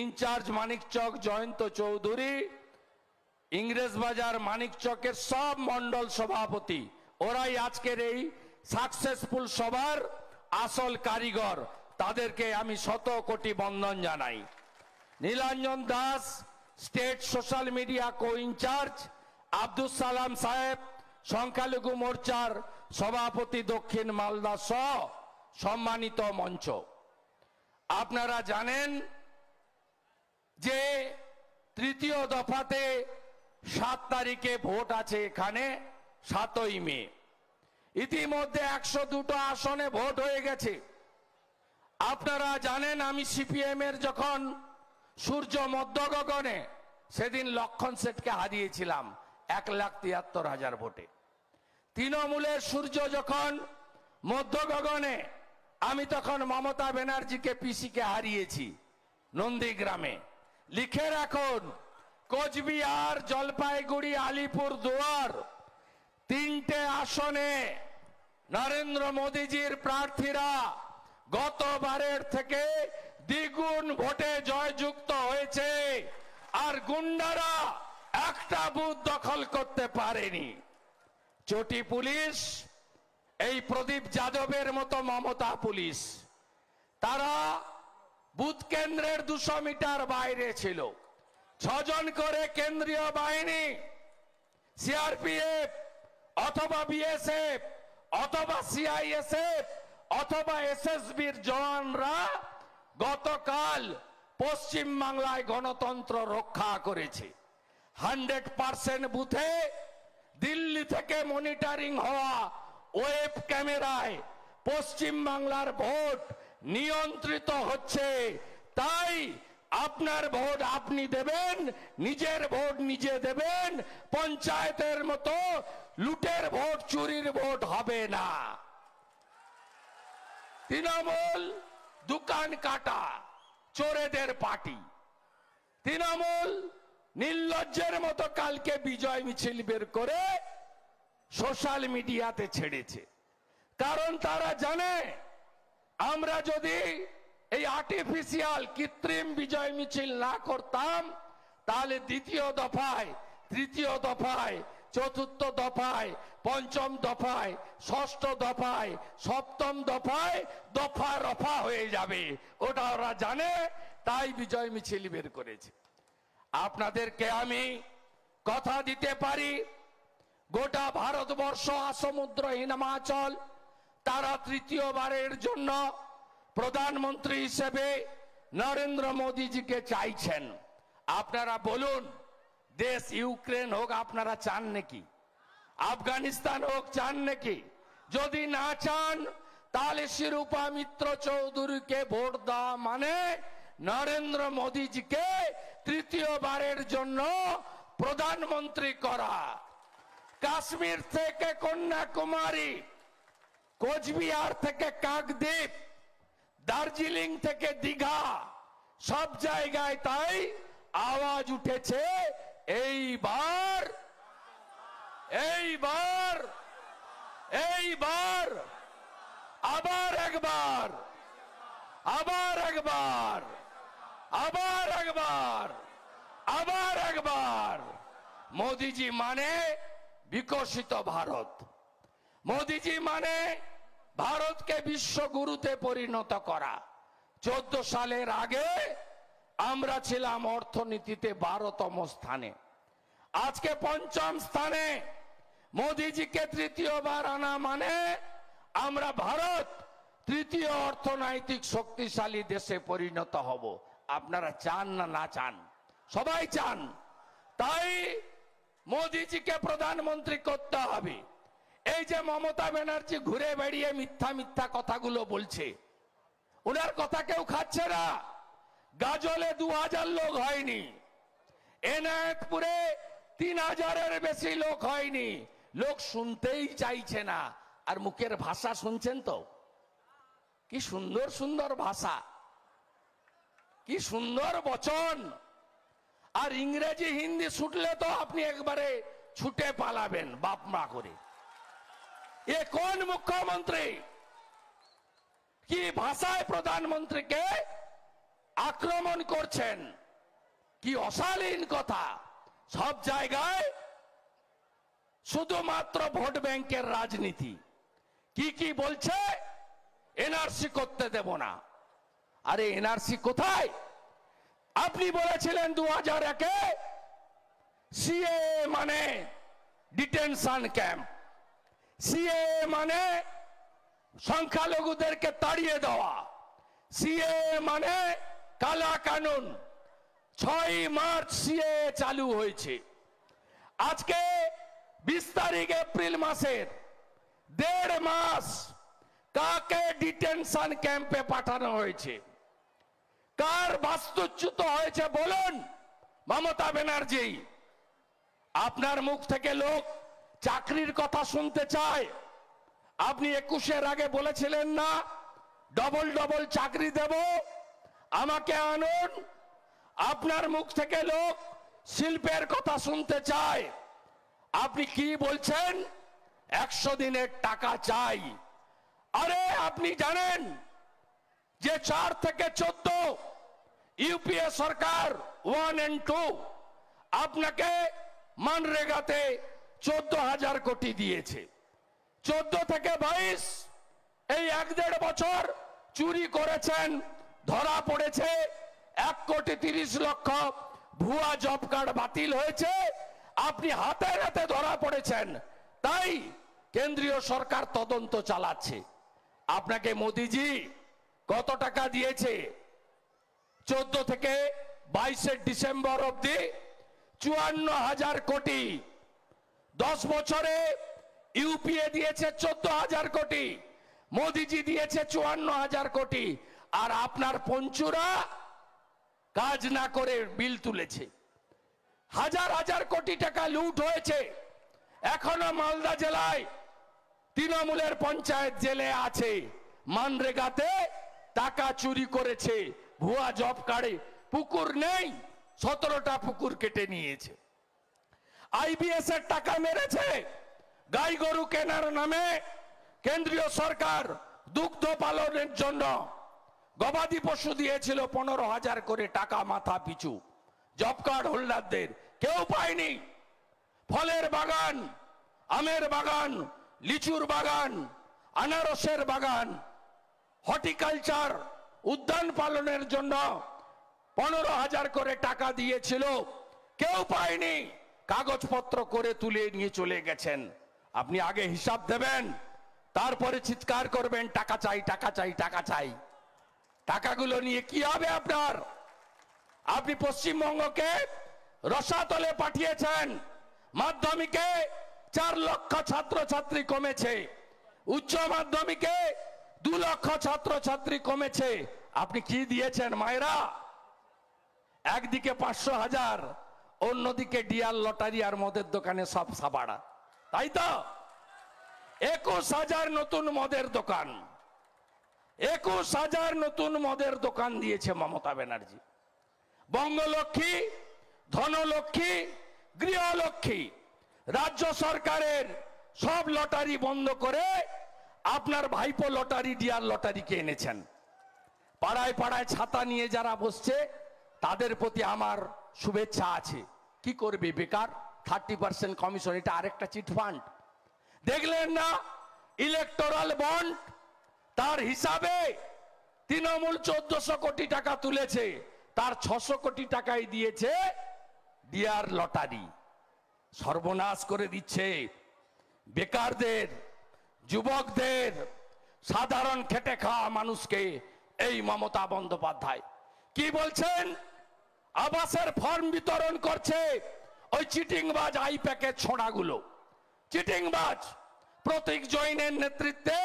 in charge Manikchak Joyanta Chowdhury English Bazar মানিকচকের সব মন্ডল সভাপতি ওরাই আজকের এই সাকসেসফুল সভার আসল কারিগর তাদেরকে আমি শত কোটি বন্ধন জানাই Nilanjan Das state social media co in charge Abdul Salam সাহেব সংখ্যালঘু মোর্চার সভাপতি দক্ষিণ মালদা সহ সম্মানিত মঞ্চ আপনারা জানেন যে তৃতীয় দফাতে সাত তারিখে ভোট আছে এখানে সাতই মে ইতিমধ্যে একশো দুটো আসনে ভোট হয়ে গেছে আপনারা জানেন আমি সিপিএম এর যখন সূর্য মধ্য গগনে সেদিন লক্ষণ সেটকে হারিয়েছিলাম এক লাখ তিয়াত্তর হাজার ভোটে তৃণমূলের সূর্য যখন মধ্য গগনে আমি তখন মমতা ব্যানার্জিকে পিসিকে হারিয়েছি নন্দীগ্রামে লিখে রাখুন কোচবিহার জলপাইগুড়ি আলিপুর দুয়ার তিনটে আসনে নরেন্দ্র মোদীজির প্রার্থীরা গতবারের থেকে দ্বিগুণ ভোটে জয়যুক্ত হয়েছে আর গুন্ডারা একটা বুথ দখল করতে পারেনি চটি পুলিশ এই প্রদীপ যাদবের মতো মমতা পুলিশ তারা বুথ কেন্দ্রের দুশো মিটার বাইরে ছিল ছজন করে কেন্দ্রীয় বাহিনী সিআরপিএফ অথবা বিএসএফ অথবা সিআইএসএফ অথবা এসএসবির জওয়ানরা গতকাল পশ্চিম বাংলায় গণতন্ত্র রক্ষা করেছে হান্ড্রেড পার্সেন্ট বুথে দিল্লি থেকে মনিটারিং হওয়া ওয়েব ক্যামেরায় পশ্চিম বাংলার ভোট নিয়ন্ত্রিত হচ্ছে তাই আপনার ভোট আপনি দেবেন নিজের ভোট নিজে দেবেন পঞ্চায়েতের মতো লুটের ভোট চুরির ভোট হবে না তৃণমূল দোকান কাটা চোরেদের পার্টি তৃণমূল নির্লজ্জের মতো কালকে বিজয় মিছিল বের করে সোশ্যাল মিডিয়াতে ছেড়েছে কারণ তারা জানে আমরা যদি এই আর্টিফিশিয়াল কৃত্রিম বিজয় মিছিল না করতাম তাহলে দ্বিতীয় দফায় তৃতীয় দফায় চতুর্থ দফায় পঞ্চম দফায় ষষ্ঠ দফায় সপ্তম দফায় দফা রফা হয়ে যাবে ওটা ওরা জানে তাই বিজয় মিছিল বের করেছে আপনাদেরকে আমি কথা দিতে পারি গোটা ভারতবর্ষ আসমুদ্র হিনমাচল তারা তৃতীয়বারের জন্য প্রধানমন্ত্রী হিসেবে নরেন্দ্র মোদীজিকে চাইছেন আপনারা বলুন দেশ ইউক্রেন হোক আপনারা চান নাকি আফগানিস্তান হোক চান নাকি যদি না চান তাহলে শিরূপা মিত্র চৌধুরীকে ভোট দেওয়া মানে নরেন্দ্র মোদীজিকে তৃতীয়বারের জন্য প্রধানমন্ত্রী করা কাশ্মীর থেকে কন্যাকুমারী কোচবিহার থেকে কাকদ্বীপ দার্জিলিং থেকে দীঘা সব জায়গায় তাই আওয়াজ উঠেছে এইবার এইবার এইবার আবার একবার আবার একবার আবার একবার আবার একবার মোদিজি মানে বিকশিত ভারত মোদিজি মানে ভারতকে বিশ্বগুরুতে পরিণত করা চোদ্দ সালের আগে আমরা ছিলাম অর্থনীতিতে বারোতম স্থানে আজকে পঞ্চম স্থানে মোদিজিকে তৃতীয়বার আনা মানে আমরা ভারত তৃতীয় অর্থনৈতিক শক্তিশালী দেশে পরিণত হব আপনারা চান না না চান সবাই চান তাই মোদিজিকে প্রধানমন্ত্রী করতে হবে এই যে মমতা ব্যানার্জি ঘুরে বেড়িয়ে মিথ্যা মিথ্যা কথাগুলো বলছে ওনার কথা কেউ খাচ্ছে না গাজলে দু হাজার লোক হয়নি এনায়তপুরে তিন হাজারের বেশি লোক হয়নি লোক শুনতেই চাইছে না আর মুখের ভাষা শুনছেন তো কি সুন্দর সুন্দর ভাষা কি সুন্দর বচন আর ইংরেজি হিন্দি ছুটলে তো আপনি একবারে ছুটে পালাবেন বাপ মা করে এ কোন মুখ্যমন্ত্রী কি ভাষায় প্রধানমন্ত্রীকে আক্রমণ করছেন কি অশালীন কথা সব জায়গায় শুধুমাত্র ভোট ব্যাংকের রাজনীতি কি কি বলছে এনআরসি করতে দেব না আরে এনআরসি কোথায় আপনি বলেছিলেন দু হাজার একে সিএ মানে ডিটেনশন ক্যাম্প সিএ মানে সংখ্যালঘুদেরকে তাড়িয়ে দেওয়া সিএ মানে কালা কানুন ছয় মার্চ সিএ চালু হয়েছে আজকে বিশ তারিখ এপ্রিল মাসের দেড় মাস কাকে ডিটেনশন ক্যাম্পে পাঠানো হয়েছে কার বাস্তুচ্যুত হয়েছে বলুন মমতা ব্যানার্জি আপনার মুখ থেকে লোক চাকরির কথা শুনতে চায় আপনি একুশের আগে বলেছিলেন না ডবল ডবল চাকরি দেব আমাকে আনুন আপনার মুখ থেকে লোক শিল্পের কথা শুনতে চায় আপনি কি বলছেন একশো দিনের টাকা চাই আরে আপনি জানেন যে চার থেকে চোদ্দ ইউপিএ সরকার ওয়ান এন্ড টু আপনাকে মানরেগাতে চোদ্দ হাজার কোটি দিয়েছে চোদ্দ থেকে বাইশ এই এক দেড় বছর চুরি করেছেন ধরা পড়েছে এক কোটি তিরিশ লক্ষ ভুয়া জব কার্ড বাতিল হয়েছে আপনি হাতে হাতে ধরা পড়েছেন তাই কেন্দ্রীয় সরকার তদন্ত চালাচ্ছে আপনাকে মোদিজি কত টাকা দিয়েছে চোদ্দ থেকে বাইশে ডিসেম্বর অব্দি চুয়ান্ন হাজার কোটি দশ বছরে ইউপিএ দিয়েছে চোদ্দ হাজার কোটি মোদিজি দিয়েছে চুয়ান্ন হাজার কোটি আর আপনার পঞ্চুরা কাজ না করে বিল তুলেছে হাজার হাজার কোটি টাকা লুট হয়েছে এখনো মালদা জেলায় তৃণমূলের পঞ্চায়েত জেলে আছে মানরেগাতে টাকা চুরি করেছে ভুয়া জব কার্ডে পুকুর নেই সতেরোটা পুকুর কেটে নিয়েছে আইবিএস এর টাকা মেরেছে গাই গরু কেনার নামে কেন্দ্রীয় সরকার দুগ্ধ পালনের জন্য গবাদি পশু দিয়েছিল পনেরো হাজার করে টাকা মাথা পিছু জব কার্ড হোল্ডারদের কেউ পায়নি ফলের বাগান আমের বাগান লিচুর বাগান আনারসের বাগান হর্টিকালচার উদ্যান পালনের জন্য পনেরো হাজার করে টাকা দিয়েছিল কেউ পায়নি কাগজপত্র করে তুলে নিয়ে চলে গেছেন আপনি আগে হিসাব দেবেন তারপরে চিৎকার করবেন টাকা চাই টাকা চাই টাকা চাই টাকাগুলো নিয়ে কি হবে আপনার আপনি পশ্চিমবঙ্গকে রসাতলে পাঠিয়েছেন মাধ্যমিকে চার লক্ষ ছাত্র ছাত্রী কমেছে উচ্চ মাধ্যমিকে দু লক্ষ ছাত্র ছাত্রী কমেছে আপনি কি দিয়েছেন মায়েরা একদিকে পাঁচশো হাজার অন্যদিকে ডিয়ার লটারি আর মদের দোকানে সব সাবাড়া তাই তো একুশ হাজার নতুন মদের দোকান একুশ হাজার নতুন মদের দোকান দিয়েছে মমতা ব্যানার্জি বঙ্গলক্ষ্মী ধনলক্ষ্মী গৃহলক্ষ্মী রাজ্য সরকারের সব লটারি বন্ধ করে আপনার ভাইপো লটারি ডিয়ার লটারিকে এনেছেন পাড়ায় পাড়ায় ছাতা নিয়ে যারা বসছে তাদের প্রতি আমার শুভেচ্ছা আছে কি করবে বেকার থার্টি পার্সেন্ট কমিশন এটা আরেকটা চিট ফান্ড দেখলেন না ইলেকটোরাল বন্ড তার হিসাবে তৃণমূল চোদ্দশো কোটি টাকা তুলেছে তার ছশো কোটি টাকাই দিয়েছে ডিয়ার লটারি সর্বনাশ করে দিচ্ছে বেকারদের যুবকদের সাধারণ খেটে খাওয়া মানুষকে এই মমতা বন্দ্যোপাধ্যায় কি বলছেন আবাসের ফর্ম বিতরণ করছে ওই চিটিংবাজ আই প্যাকেজ ছোঁড়াগুলো চিটিংবাজ প্রতীক জৈনের নেতৃত্বে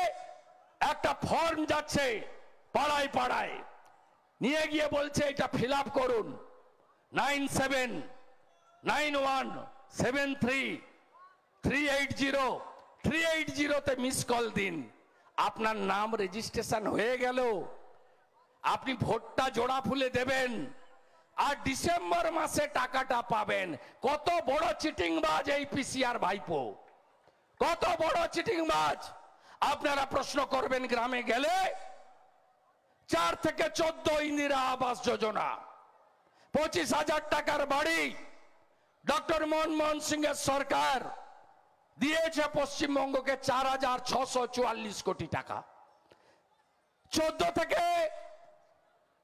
একটা ফর্ম যাচ্ছে পাড়ায় পাড়ায় নিয়ে গিয়ে বলছে এটা ফিল করুন nine seven nine one seven three three eight zero three eight জিরোতে মিস কল দিন আপনার নাম রেজিস্ট্রেশন হয়ে গেল আপনি ভোটটা জোড়া ফুলে দেবেন আর ডিসেম্বর মাসে টাকাটা পাবেন কত বড় চিটিংবাজ এই পিসিআর ভাইপো কত বড় চিটিংবাজ আপনারা প্রশ্ন করবেন গ্রামে গেলে চার থেকে চোদ্দ ইন্দিরা আবাস যোজনা পঁচিশ হাজার টাকার বাড়ি ডক্টর মনমোহন সিং এর সরকার দিয়েছে পশ্চিমবঙ্গকে চার হাজার ছশো চুয়াল্লিশ কোটি টাকা চোদ্দ থেকে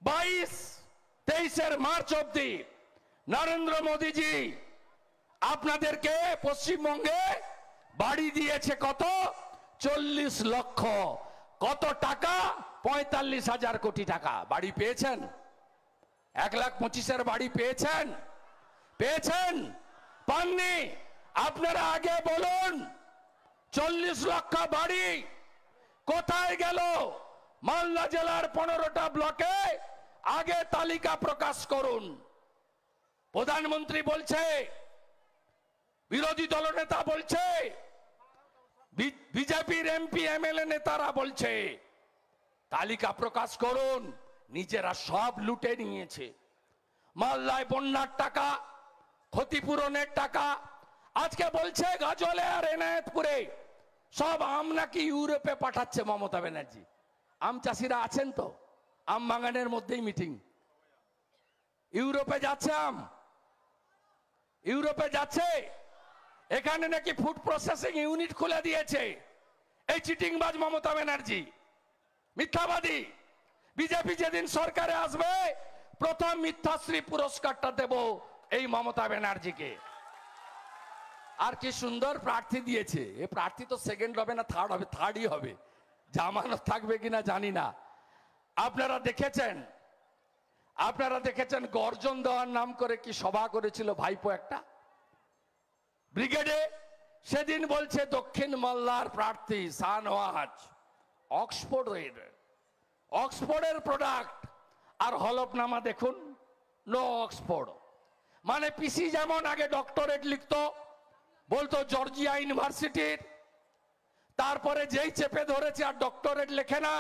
বাইশ তেইশের মার্চ অব্দি নরেন্দ্র মোদীজি আপনাদেরকে পশ্চিমবঙ্গে বাড়ি দিয়েছে কত চল্লিশ লক্ষ কত টাকা পঁয়তাল্লিশ হাজার কোটি টাকা বাড়ি পেয়েছেন এক লাখ পঁচিশের বাড়ি পেয়েছেন পেয়েছেন পাননি আপনারা আগে বলুন চল্লিশ লক্ষ বাড়ি কোথায় গেল মালদা জেলার পনেরোটা ব্লকে আগে তালিকা প্রকাশ করুন প্রধানমন্ত্রী বলছে বিরোধী দলনেতা বলছে বিজেপির এমপি এমএলএ নেতারা বলছে তালিকা প্রকাশ করুন নিজেরা সব লুটে নিয়েছে মাল্লায় বন্যার টাকা ক্ষতিপূরণের টাকা আজকে বলছে গাজলে আর এনায়তপুরে সব আম নাকি ইউরোপে পাঠাচ্ছে মমতা ব্যানার্জি আম চাষিরা আছেন তো আম বাগানের মধ্যেই মিটিং ইউরোপে যাচ্ছে আম ইউরোপে যাচ্ছে এখানে নাকি ফুড প্রসেসিং ইউনিট খুলে দিয়েছে এই চিটিংবাজ মমতা ব্যানার্জি মিথ্যাবাদী বিজেপি যেদিন সরকারে আসবে প্রথম মিথ্যাশ্রী পুরস্কারটা দেব এই মমতা ব্যানার্জিকে আর কি সুন্দর প্রার্থী দিয়েছে এ প্রার্থী তো সেকেন্ড হবে না থার্ড হবে থার্ডই হবে জামানত থাকবে কিনা জানি না আপনারা দেখেছেন আপনারা দেখেছেন গর্জন দেওয়ার নাম করে কি সভা করেছিল ভাইপো একটা ব্রিগেডে সেদিন বলছে দক্ষিণ মাল্লার প্রার্থী সানওয়াজ অক্সফোর্ডের অক্সফোর্ডের প্রোডাক্ট আর হলফনামা দেখুন নো অক্সফোর্ড মানে পিসি যেমন আগে ডক্টরেট লিখত বলতো জর্জিয়া ইউনিভার্সিটির তারপরে যেই চেপে ধরেছে আর ডক্টরেট লেখে না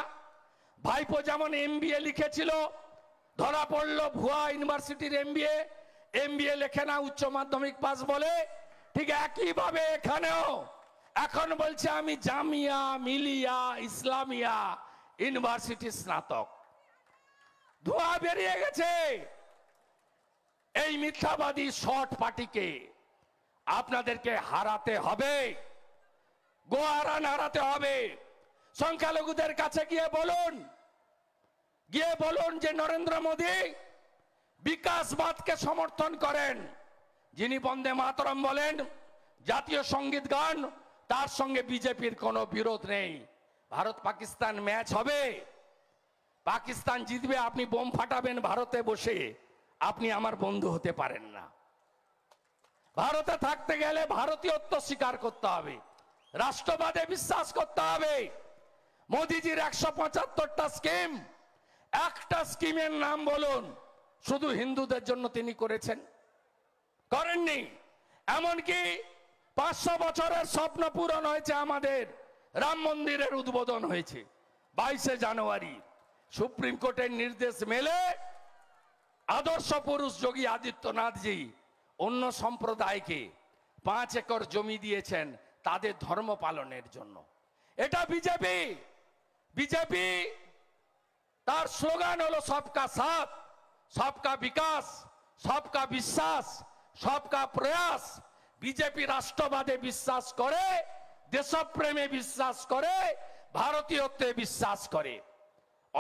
ভাইপো যেমন এম লিখেছিল ধরা পড়লো ভুয়া ইউনিভার্সিটির এম বিএ এম লেখে না উচ্চ মাধ্যমিক পাস বলে ঠিক একইভাবে এখানেও এখন বলছে আমি জামিয়া মিলিয়া ইসলামিয়া ইউনিভার্সিটি স্নাতক ধোঁয়া বেরিয়ে গেছে এই মিথ্যাবাদী শর্ট পার্টিকে আপনাদেরকে হারাতে হবে গোয়ারান হারাতে হবে সংখ্যালঘুদের কাছে গিয়ে বলুন গিয়ে বলুন যে নরেন্দ্র মোদী বিকাশবাদকে সমর্থন করেন যিনি বন্দে মাতরম বলেন জাতীয় সঙ্গীত গান তার সঙ্গে বিজেপির কোনো বিরোধ নেই ভারত পাকিস্তান ম্যাচ হবে পাকিস্তান জিতবে আপনি বোম ফাটাবেন ভারতে বসে আপনি আমার বন্ধু হতে পারেন না ভারতে থাকতে গেলে ভারতীয়ত্ব স্বীকার করতে হবে রাষ্ট্রবাদে বিশ্বাস করতে হবে মোদিজির একশো পঁচাত্তরটা স্কিম একটা স্কিমের নাম বলুন শুধু হিন্দুদের জন্য তিনি করেছেন করেননি এমনকি পাঁচশো বছরের স্বপ্ন পূরণ হয়েছে আমাদের রাম মন্দিরের উদ্বোধন হয়েছে বাইশে জানুয়ারি সুপ্রিম কোর্টের নির্দেশ মেলে আদর্শ পুরুষ যোগী আদিত্যনাথজি অন্য সম্প্রদায়কে পাঁচ একর জমি দিয়েছেন তাদের ধর্ম পালনের জন্য এটা বিজেপি বিজেপি তার স্লোগান হলো সবকা সাথ সবকা বিকাশ সবকা বিশ্বাস সবকা প্রয়াস বিজেপি রাষ্ট্রবাদে বিশ্বাস করে দেশপ্রেমে বিশ্বাস করে ভারতীয়ত্বে বিশ্বাস করে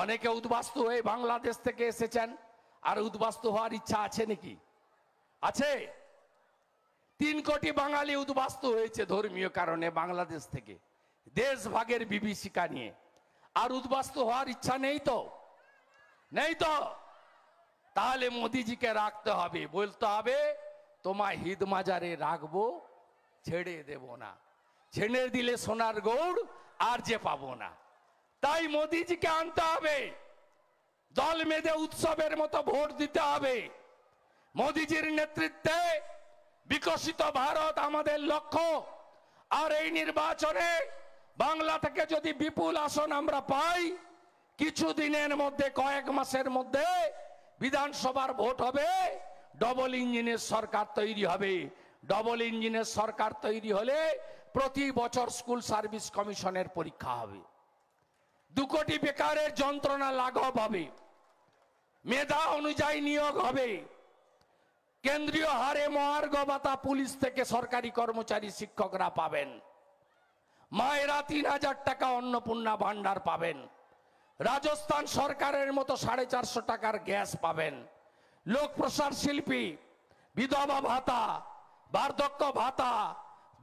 অনেকে উদ্বাস্তু হয়ে বাংলাদেশ থেকে এসেছেন আর উদ্বাস্তু হওয়ার ইচ্ছা আছে নাকি আছে তিন কোটি বাঙালি উদ্বাস্তু হয়েছে ধর্মীয় কারণে বাংলাদেশ থেকে দেশ ভাগের বিভীষিকা নিয়ে আর উদ্বাস্তু হওয়ার ইচ্ছা নেই তো নেই তো তাহলে মোদিজিকে রাখতে হবে বলতে হবে তোমায় হিদ মাজারে রাখবো ছেড়ে দেব না ছেড়ে দিলে সোনার গৌড় আর যে পাবো না তাই মোদিজিকে আনতে হবে দল মেদে উৎসবের মতো ভোট দিতে হবে মোদিজির নেতৃত্বে বিকশিত ভারত আমাদের লক্ষ্য আর এই নির্বাচনে বাংলা থেকে যদি বিপুল আসন আমরা পাই কিছুদিনের মধ্যে কয়েক মাসের মধ্যে বিধানসভার ভোট হবে ডবল ইঞ্জিনের সরকার তৈরি হবে ডবল ইঞ্জিনের সরকার তৈরি হলে প্রতি বছর স্কুল সার্ভিস কমিশনের পরীক্ষা হবে দু কোটি বেকারের যন্ত্রণা লাঘব হবে মেধা অনুযায়ী নিয়োগ হবে কেন্দ্রীয় হারে মহার্গবাতা পুলিশ থেকে সরকারি কর্মচারী শিক্ষকরা পাবেন মায়েরা তিন হাজার টাকা অন্নপূর্ণা ভাণ্ডার পাবেন রাজস্থান সরকারের মতো সাড়ে চারশো টাকার গ্যাস পাবেন লোক প্রসার শিল্পী বিধবা ভাতা বার্ধক্য ভাতা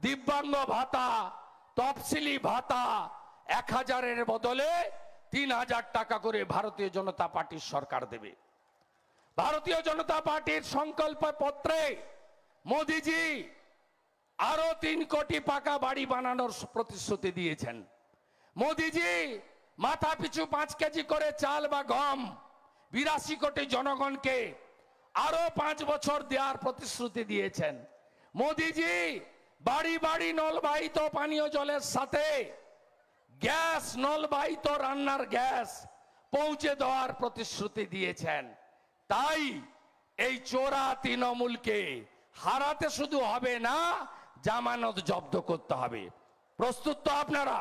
দিব্যাঙ্গ ভাতা তফসিলি ভাতা এক হাজারের বদলে তিন হাজার টাকা করে ভারতীয় জনতা পার্টির সরকার দেবে ভারতীয় জনতা পার্টির সংকল্প পত্রে মোদিজি আরো তিন কোটি পাকা বাড়ি বানানোর প্রতিশ্রুতি দিয়েছেন মোদিজি মাথা পিছু পাঁচ কেজি করে চাল বা গম বিরাশি কোটি জনগণকে আরো পাঁচ বছর দেওয়ার প্রতিশ্রুতি দিয়েছেন মোদিজি বাড়ি বাড়ি নলবাহিত পানীয় জলের সাথে গ্যাস নলবাহিত রান্নার গ্যাস পৌঁছে দেওয়ার প্রতিশ্রুতি দিয়েছেন তাই এই চোরা তৃণমূলকে হারাতে শুধু হবে না জামানত জব্দ করতে হবে প্রস্তুত তো আপনারা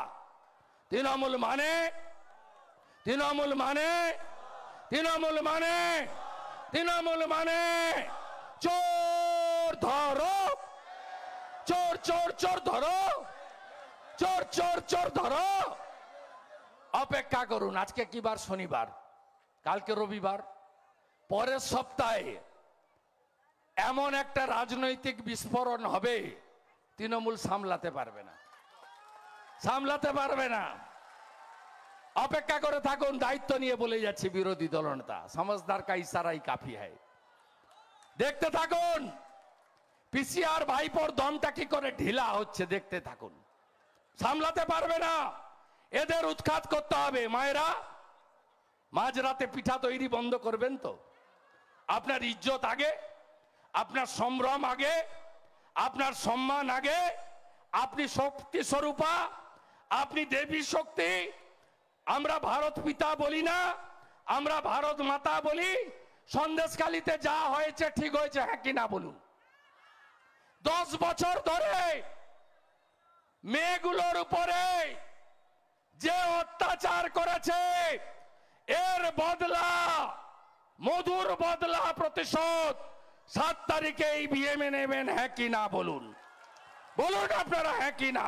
তৃণমূল মানে তৃণমূল মানে তৃণমূল মানে তৃণমূল মানে চোর ধরো চোর চোর চোর ধরো চোর চোর চোর ধরো অপেক্ষা করুন আজকে কি বার শনিবার কালকে রবিবার পরের সপ্তাহে এমন একটা রাজনৈতিক বিস্ফোরণ হবে তৃণমূল সামলাতে পারবে না সামলাতে পারবে না অপেক্ষা করে থাকুন দায়িত্ব নিয়ে বলে যাচ্ছে বিরোধী দলনতা সমাজদার কা ইশারাই কাফি হয় দেখতে থাকুন পিসিআর ভাইপোর দমটা কি করে ঢিলা হচ্ছে দেখতে থাকুন সামলাতে পারবে না এদের উৎখাত করতে হবে মায়েরা মাঝরাতে পিঠা তৈরি বন্ধ করবেন তো আপনার ইজ্জত আগে আপনার সম্ভ্রম আগে আপনার সম্মান আগে আপনি শক্তি স্বরূপা আপনি দেবী শক্তি আমরা ভারত পিতা বলি না আমরা ভারত মাতা বলি সন্দেশখালিতে যা হয়েছে ঠিক হয়েছে হ্যাঁ কিনা বলুন দশ বছর ধরে মেয়েগুলোর উপরে যে অত্যাচার করেছে এর বদলা মধুর বদলা প্রতিশোধ সাত তারিখে এই বিএমএ নেবেন হ্যাঁ কিনা বলুন বলুন আপনারা হ্যাঁ কিনা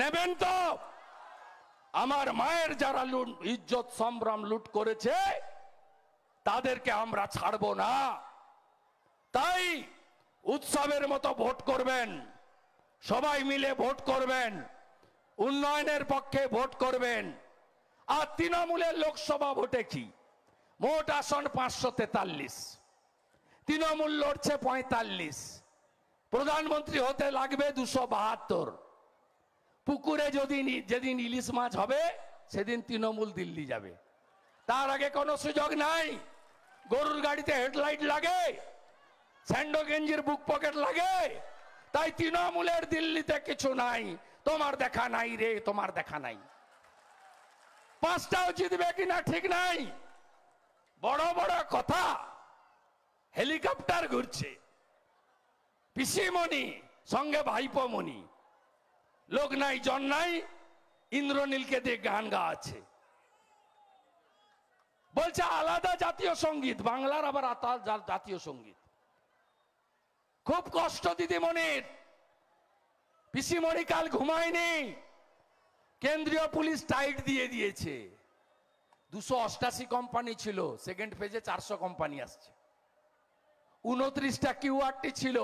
নেবেন তো আমার মায়ের যারা লুট ইজ্জত সম্ভ্রাম লুট করেছে তাদেরকে আমরা ছাড়ব না তাই উৎসবের মতো ভোট করবেন সবাই মিলে ভোট করবেন উন্নয়নের পক্ষে ভোট করবেন আর তৃণমূলের লোকসভা ভোটে কি মোট আসন পাঁচশো তেতাল্লিশ তৃণমূল লড়ছে পঁয়তাল্লিশ প্রধানমন্ত্রী হতে লাগবে দুশো বাহাত্তর পুকুরে যদি যেদিন ইলিশ মাছ হবে সেদিন তৃণমূল দিল্লি যাবে তার আগে কোনো সুযোগ নাই গরুর গাড়িতে হেডলাইট লাগে স্যান্ডো গেঞ্জির বুক পকেট লাগে তাই তৃণমূলের দিল্লিতে কিছু নাই তোমার দেখা নাই রে তোমার দেখা নাই পাঁচটাও জিতবে কিনা ঠিক নাই বড় বড় কথা হেলিকপ্টার ঘুরছে পিসিমণি সঙ্গে ভাইপমণি লোক নাই জন নাই ইন্দ্রনীলকে দিয়ে গান গাওয়াচ্ছে বলছে আলাদা জাতীয় সঙ্গীত বাংলার আবার জাতীয় সঙ্গীত খুব কষ্ট দিদিমণির পিসিমণি কাল ঘুমায়নি কেন্দ্রীয় পুলিশ টাইট দিয়ে দিয়েছে দুশো অষ্টাশি কোম্পানি ছিল সেকেন্ড ফেজে চারশো কোম্পানি আসছে উনত্রিশটা কিউআরটি ছিল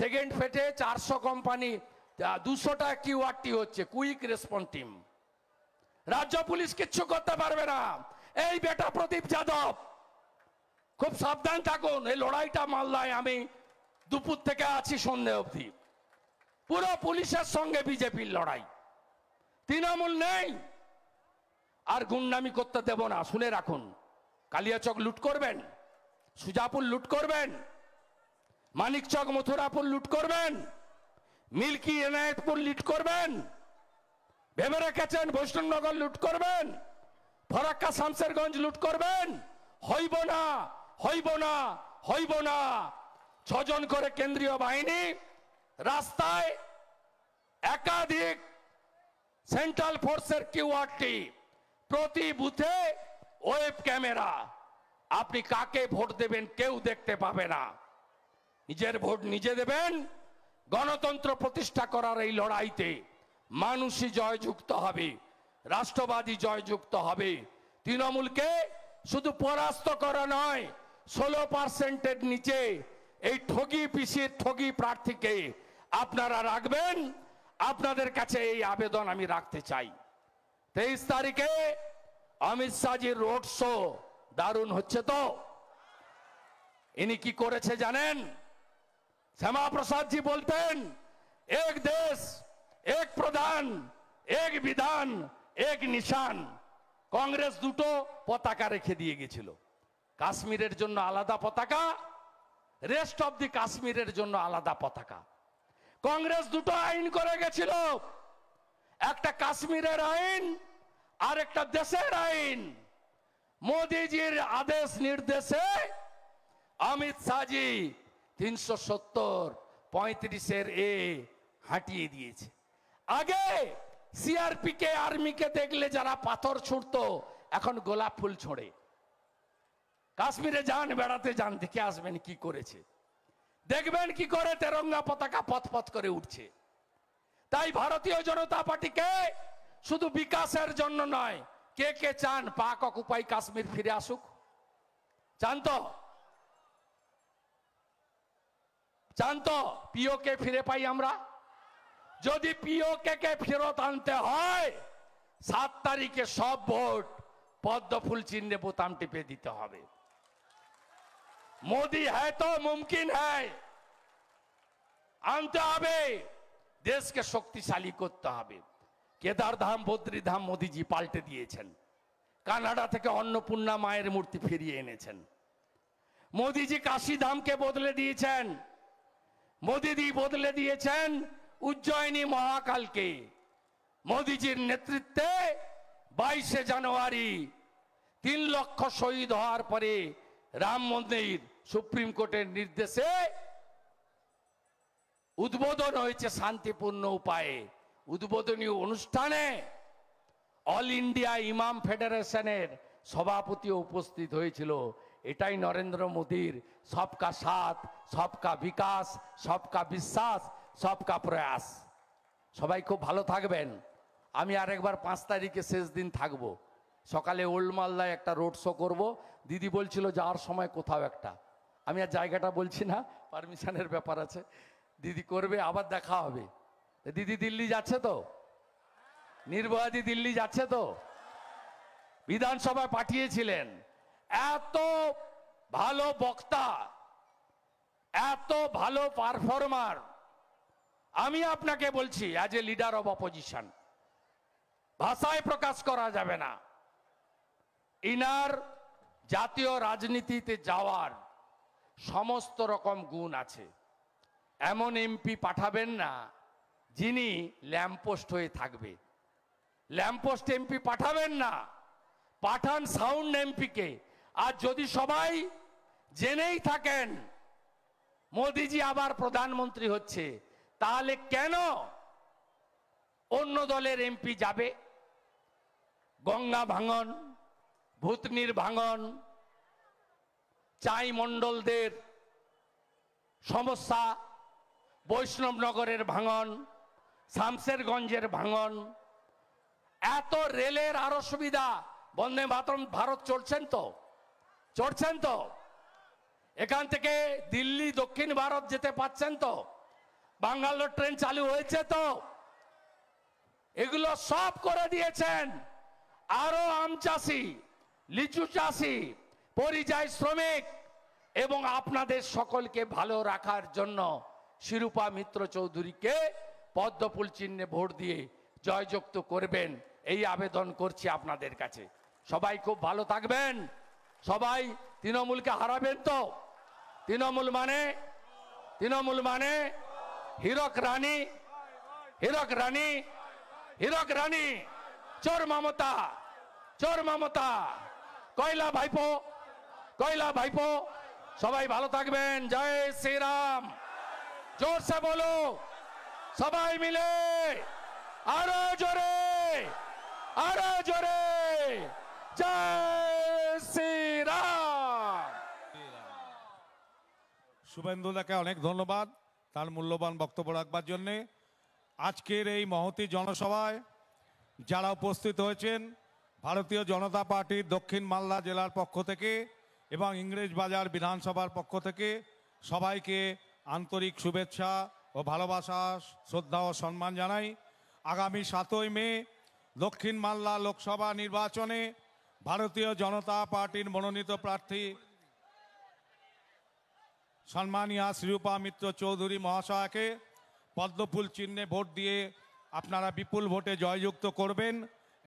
সেকেন্ড ফেটে চারশো কোম্পানি দুশোটা ওয়ার্ডটি হচ্ছে কুইক রেসপন্স টিম রাজ্য পুলিশ কিচ্ছু করতে পারবে না এই বেটা প্রদীপ যাদব খুব সাবধান থাকুন এই লড়াইটা মাল্লায় আমি দুপুর থেকে আছি সন্ধে অবধি পুরো পুলিশের সঙ্গে বিজেপির লড়াই তৃণমূল নেই আর গুন্ডামি করতে দেব না শুনে রাখুন কালিয়াচক লুট করবেন সুজাপুর লুট করবেন মানিকচক মথুরাপুর লুট করবেন মিল্কি এনায়েতপুর লুট করবেন ভেমেরা কেচেন বৈষ্ণবনগর লুট করবেন ফরাক্কা শামসেরগঞ্জ লুট করবেন হইব না হইব না হইব না ছজন করে কেন্দ্রীয় বাহিনী রাস্তায় একাধিক সেন্ট্রাল ফোর্সের কিউআরটি প্রতি বুথে ওয়েব ক্যামেরা আপনি কাকে ভোট দেবেন কেউ দেখতে পাবে না নিজের ভোট নিজে দেবেন গণতন্ত্র প্রতিষ্ঠা করার এই লড়াইতে মানুষই জয়যুক্ত হবে রাষ্ট্রবাদী জয়যুক্ত হবে তৃণমূলকে শুধু পরাস্ত করা নয় ষোলো পার্সেন্টের নিচে এই ঠগি পিসির ঠগি প্রার্থীকে আপনারা রাখবেন আপনাদের কাছে এই আবেদন আমি রাখতে চাই তেইশ তারিখে অমিত শাহজির রোড শো দারুণ হচ্ছে তো ইনি কি করেছে জানেন শ্যামা প্রসাদ জি বলতেন এক দেশ এক প্রধান এক বিধান এক নিশান কংগ্রেস দুটো পতাকা রেখে দিয়ে গেছিল কাশ্মীরের জন্য আলাদা পতাকা রেস্ট অব দি কাশ্মীরের জন্য আলাদা পতাকা কংগ্রেস দুটো আইন করে গেছিল একটা কাশ্মীরের আইন আর একটা দেশের আইন মোদিজির আদেশ নির্দেশে অমিত শাহজি তিনশো সত্তর পঁয়ত্রিশের এ হাঁটিয়ে দিয়েছে আগে সিআরপি কে আর্মিকে দেখলে যারা পাথর ছুটত এখন গোলাপ ফুল ছড়ে কাশ্মীরে যান বেড়াতে যান দেখে আসবেন কি করেছে দেখবেন কি করে তেরঙ্গা পতাকা পথ করে উঠছে তাই ভারতীয় জনতা পার্টিকে শুধু বিকাশের জন্য নয় কে কে চান পাক অকুপাই কাশ্মীর ফিরে আসুক চান তো চান তো পিওকে ফিরে পাই আমরা যদি পিওকে কে ফেরত আনতে হয় সাত তারিখে সব ভোট পদ্ম ফুল চিহ্নে বোতাম টিপে দিতে হবে মোদি হ্যাঁ তো মুমকিন হ্যায় আনতে হবে দেশকে শক্তিশালী করতে হবে কেদারধাম বদ্রীধাম মোদিজি পাল্টে দিয়েছেন কানাডা থেকে অন্নপূর্ণা মায়ের মূর্তি ফিরিয়ে এনেছেন মোদিজি কাশিধামকে বদলে দিয়েছেন মোদীদি বদলে দিয়েছেন উজ্জয়িনী মহাকালকে মোদিজির নেতৃত্বে বাইশে জানুয়ারি তিন লক্ষ শহীদ হওয়ার পরে রাম মন্দির সুপ্রিম কোর্টের নির্দেশে উদ্বোধন হয়েছে শান্তিপূর্ণ উপায়ে উদ্বোধনী অনুষ্ঠানে অল ইন্ডিয়া ইমাম ফেডারেশনের সভাপতি উপস্থিত হয়েছিল এটাই নরেন্দ্র মোদীর সবকা সাথ সবকা বিকাশ সবকা বিশ্বাস সবকা প্রয়াস সবাই খুব ভালো থাকবেন আমি আরেকবার পাঁচ তারিখে শেষ দিন থাকব। সকালে ওল্ড মালদায় একটা রোড শো করবো দিদি বলছিল যাওয়ার সময় কোথাও একটা আমি আর জায়গাটা বলছি না পারমিশনের ব্যাপার আছে দিদি করবে আবার দেখা হবে দিদি দিল্লি যাচ্ছে তো নির্ভয়াদি দিল্লি যাচ্ছে তো বিধানসভায় পাঠিয়েছিলেন এত ভালো বক্তা এত ভালো পারফর্মার আমি আপনাকে বলছি as a leader of opposition ভাষায় প্রকাশ করা যাবে না ইনার জাতীয় রাজনীতিতে যাওয়ার সমস্ত রকম গুণ আছে এমন এমপি পাঠাবেন না যিনি ল্যাম্পোস্ট হয়ে থাকবে ল্যাম্পোস্ট এমপি পাঠাবেন না পাঠান সাউন্ড এমপিকে আর যদি সবাই জেনেই থাকেন মোদিজি আবার প্রধানমন্ত্রী হচ্ছে তাহলে কেন অন্য দলের এমপি যাবে গঙ্গা ভাঙন ভূতনির ভাঙন চাই মণ্ডলদের সমস্যা বৈষ্ণবনগরের ভাঙন শামসেরগঞ্জের ভাঙন এত রেলের আরো সুবিধা বন্দে ভারত চলছেন তো চড়ছেন তো এখান থেকে দিল্লি দক্ষিণ ভারত যেতে পাচ্ছেন তো বাঙ্গালোর ট্রেন চালু হয়েছে তো এগুলো সব করে দিয়েছেন আরো আম চাষি লিচু চাষি পরিযায়ী শ্রমিক এবং আপনাদের সকলকে ভালো রাখার জন্য শিরূপা মিত্র চৌধুরীকে পদ্মফুল চিহ্নে ভোট দিয়ে জয়যুক্ত করবেন এই আবেদন করছি আপনাদের কাছে সবাই খুব ভালো থাকবেন সবাই তৃণমূলকে হারাবেন তো তৃণমূল মানে তৃণমূল মানে হীরক রানী হীরক রানী হীরক রানী চোর মমতা চোর মমতা কয়লা ভাইপো কয়লা ভাইপো সবাই ভালো থাকবেন জয় শ্রীরাম জোরসে বলো সবাই মিলে আরো জোরে আরো জোরে জয় শুভেন্দুদাকে অনেক ধন্যবাদ তার মূল্যবান বক্তব্য রাখবার জন্যে আজকের এই মহতি জনসভায় যারা উপস্থিত হয়েছেন ভারতীয় জনতা পার্টির দক্ষিণ মালদা জেলার পক্ষ থেকে এবং ইংরেজ বাজার বিধানসভার পক্ষ থেকে সবাইকে আন্তরিক শুভেচ্ছা ও ভালোবাসা শ্রদ্ধা ও সম্মান জানাই আগামী সাতই মে দক্ষিণ মাল্লা লোকসভা নির্বাচনে ভারতীয় জনতা পার্টির মনোনীত প্রার্থী সম্মানীয় শ্রীরূপা মিত্র চৌধুরী মহাশয়াকে পদ্মফুল চিহ্নে ভোট দিয়ে আপনারা বিপুল ভোটে জয়যুক্ত করবেন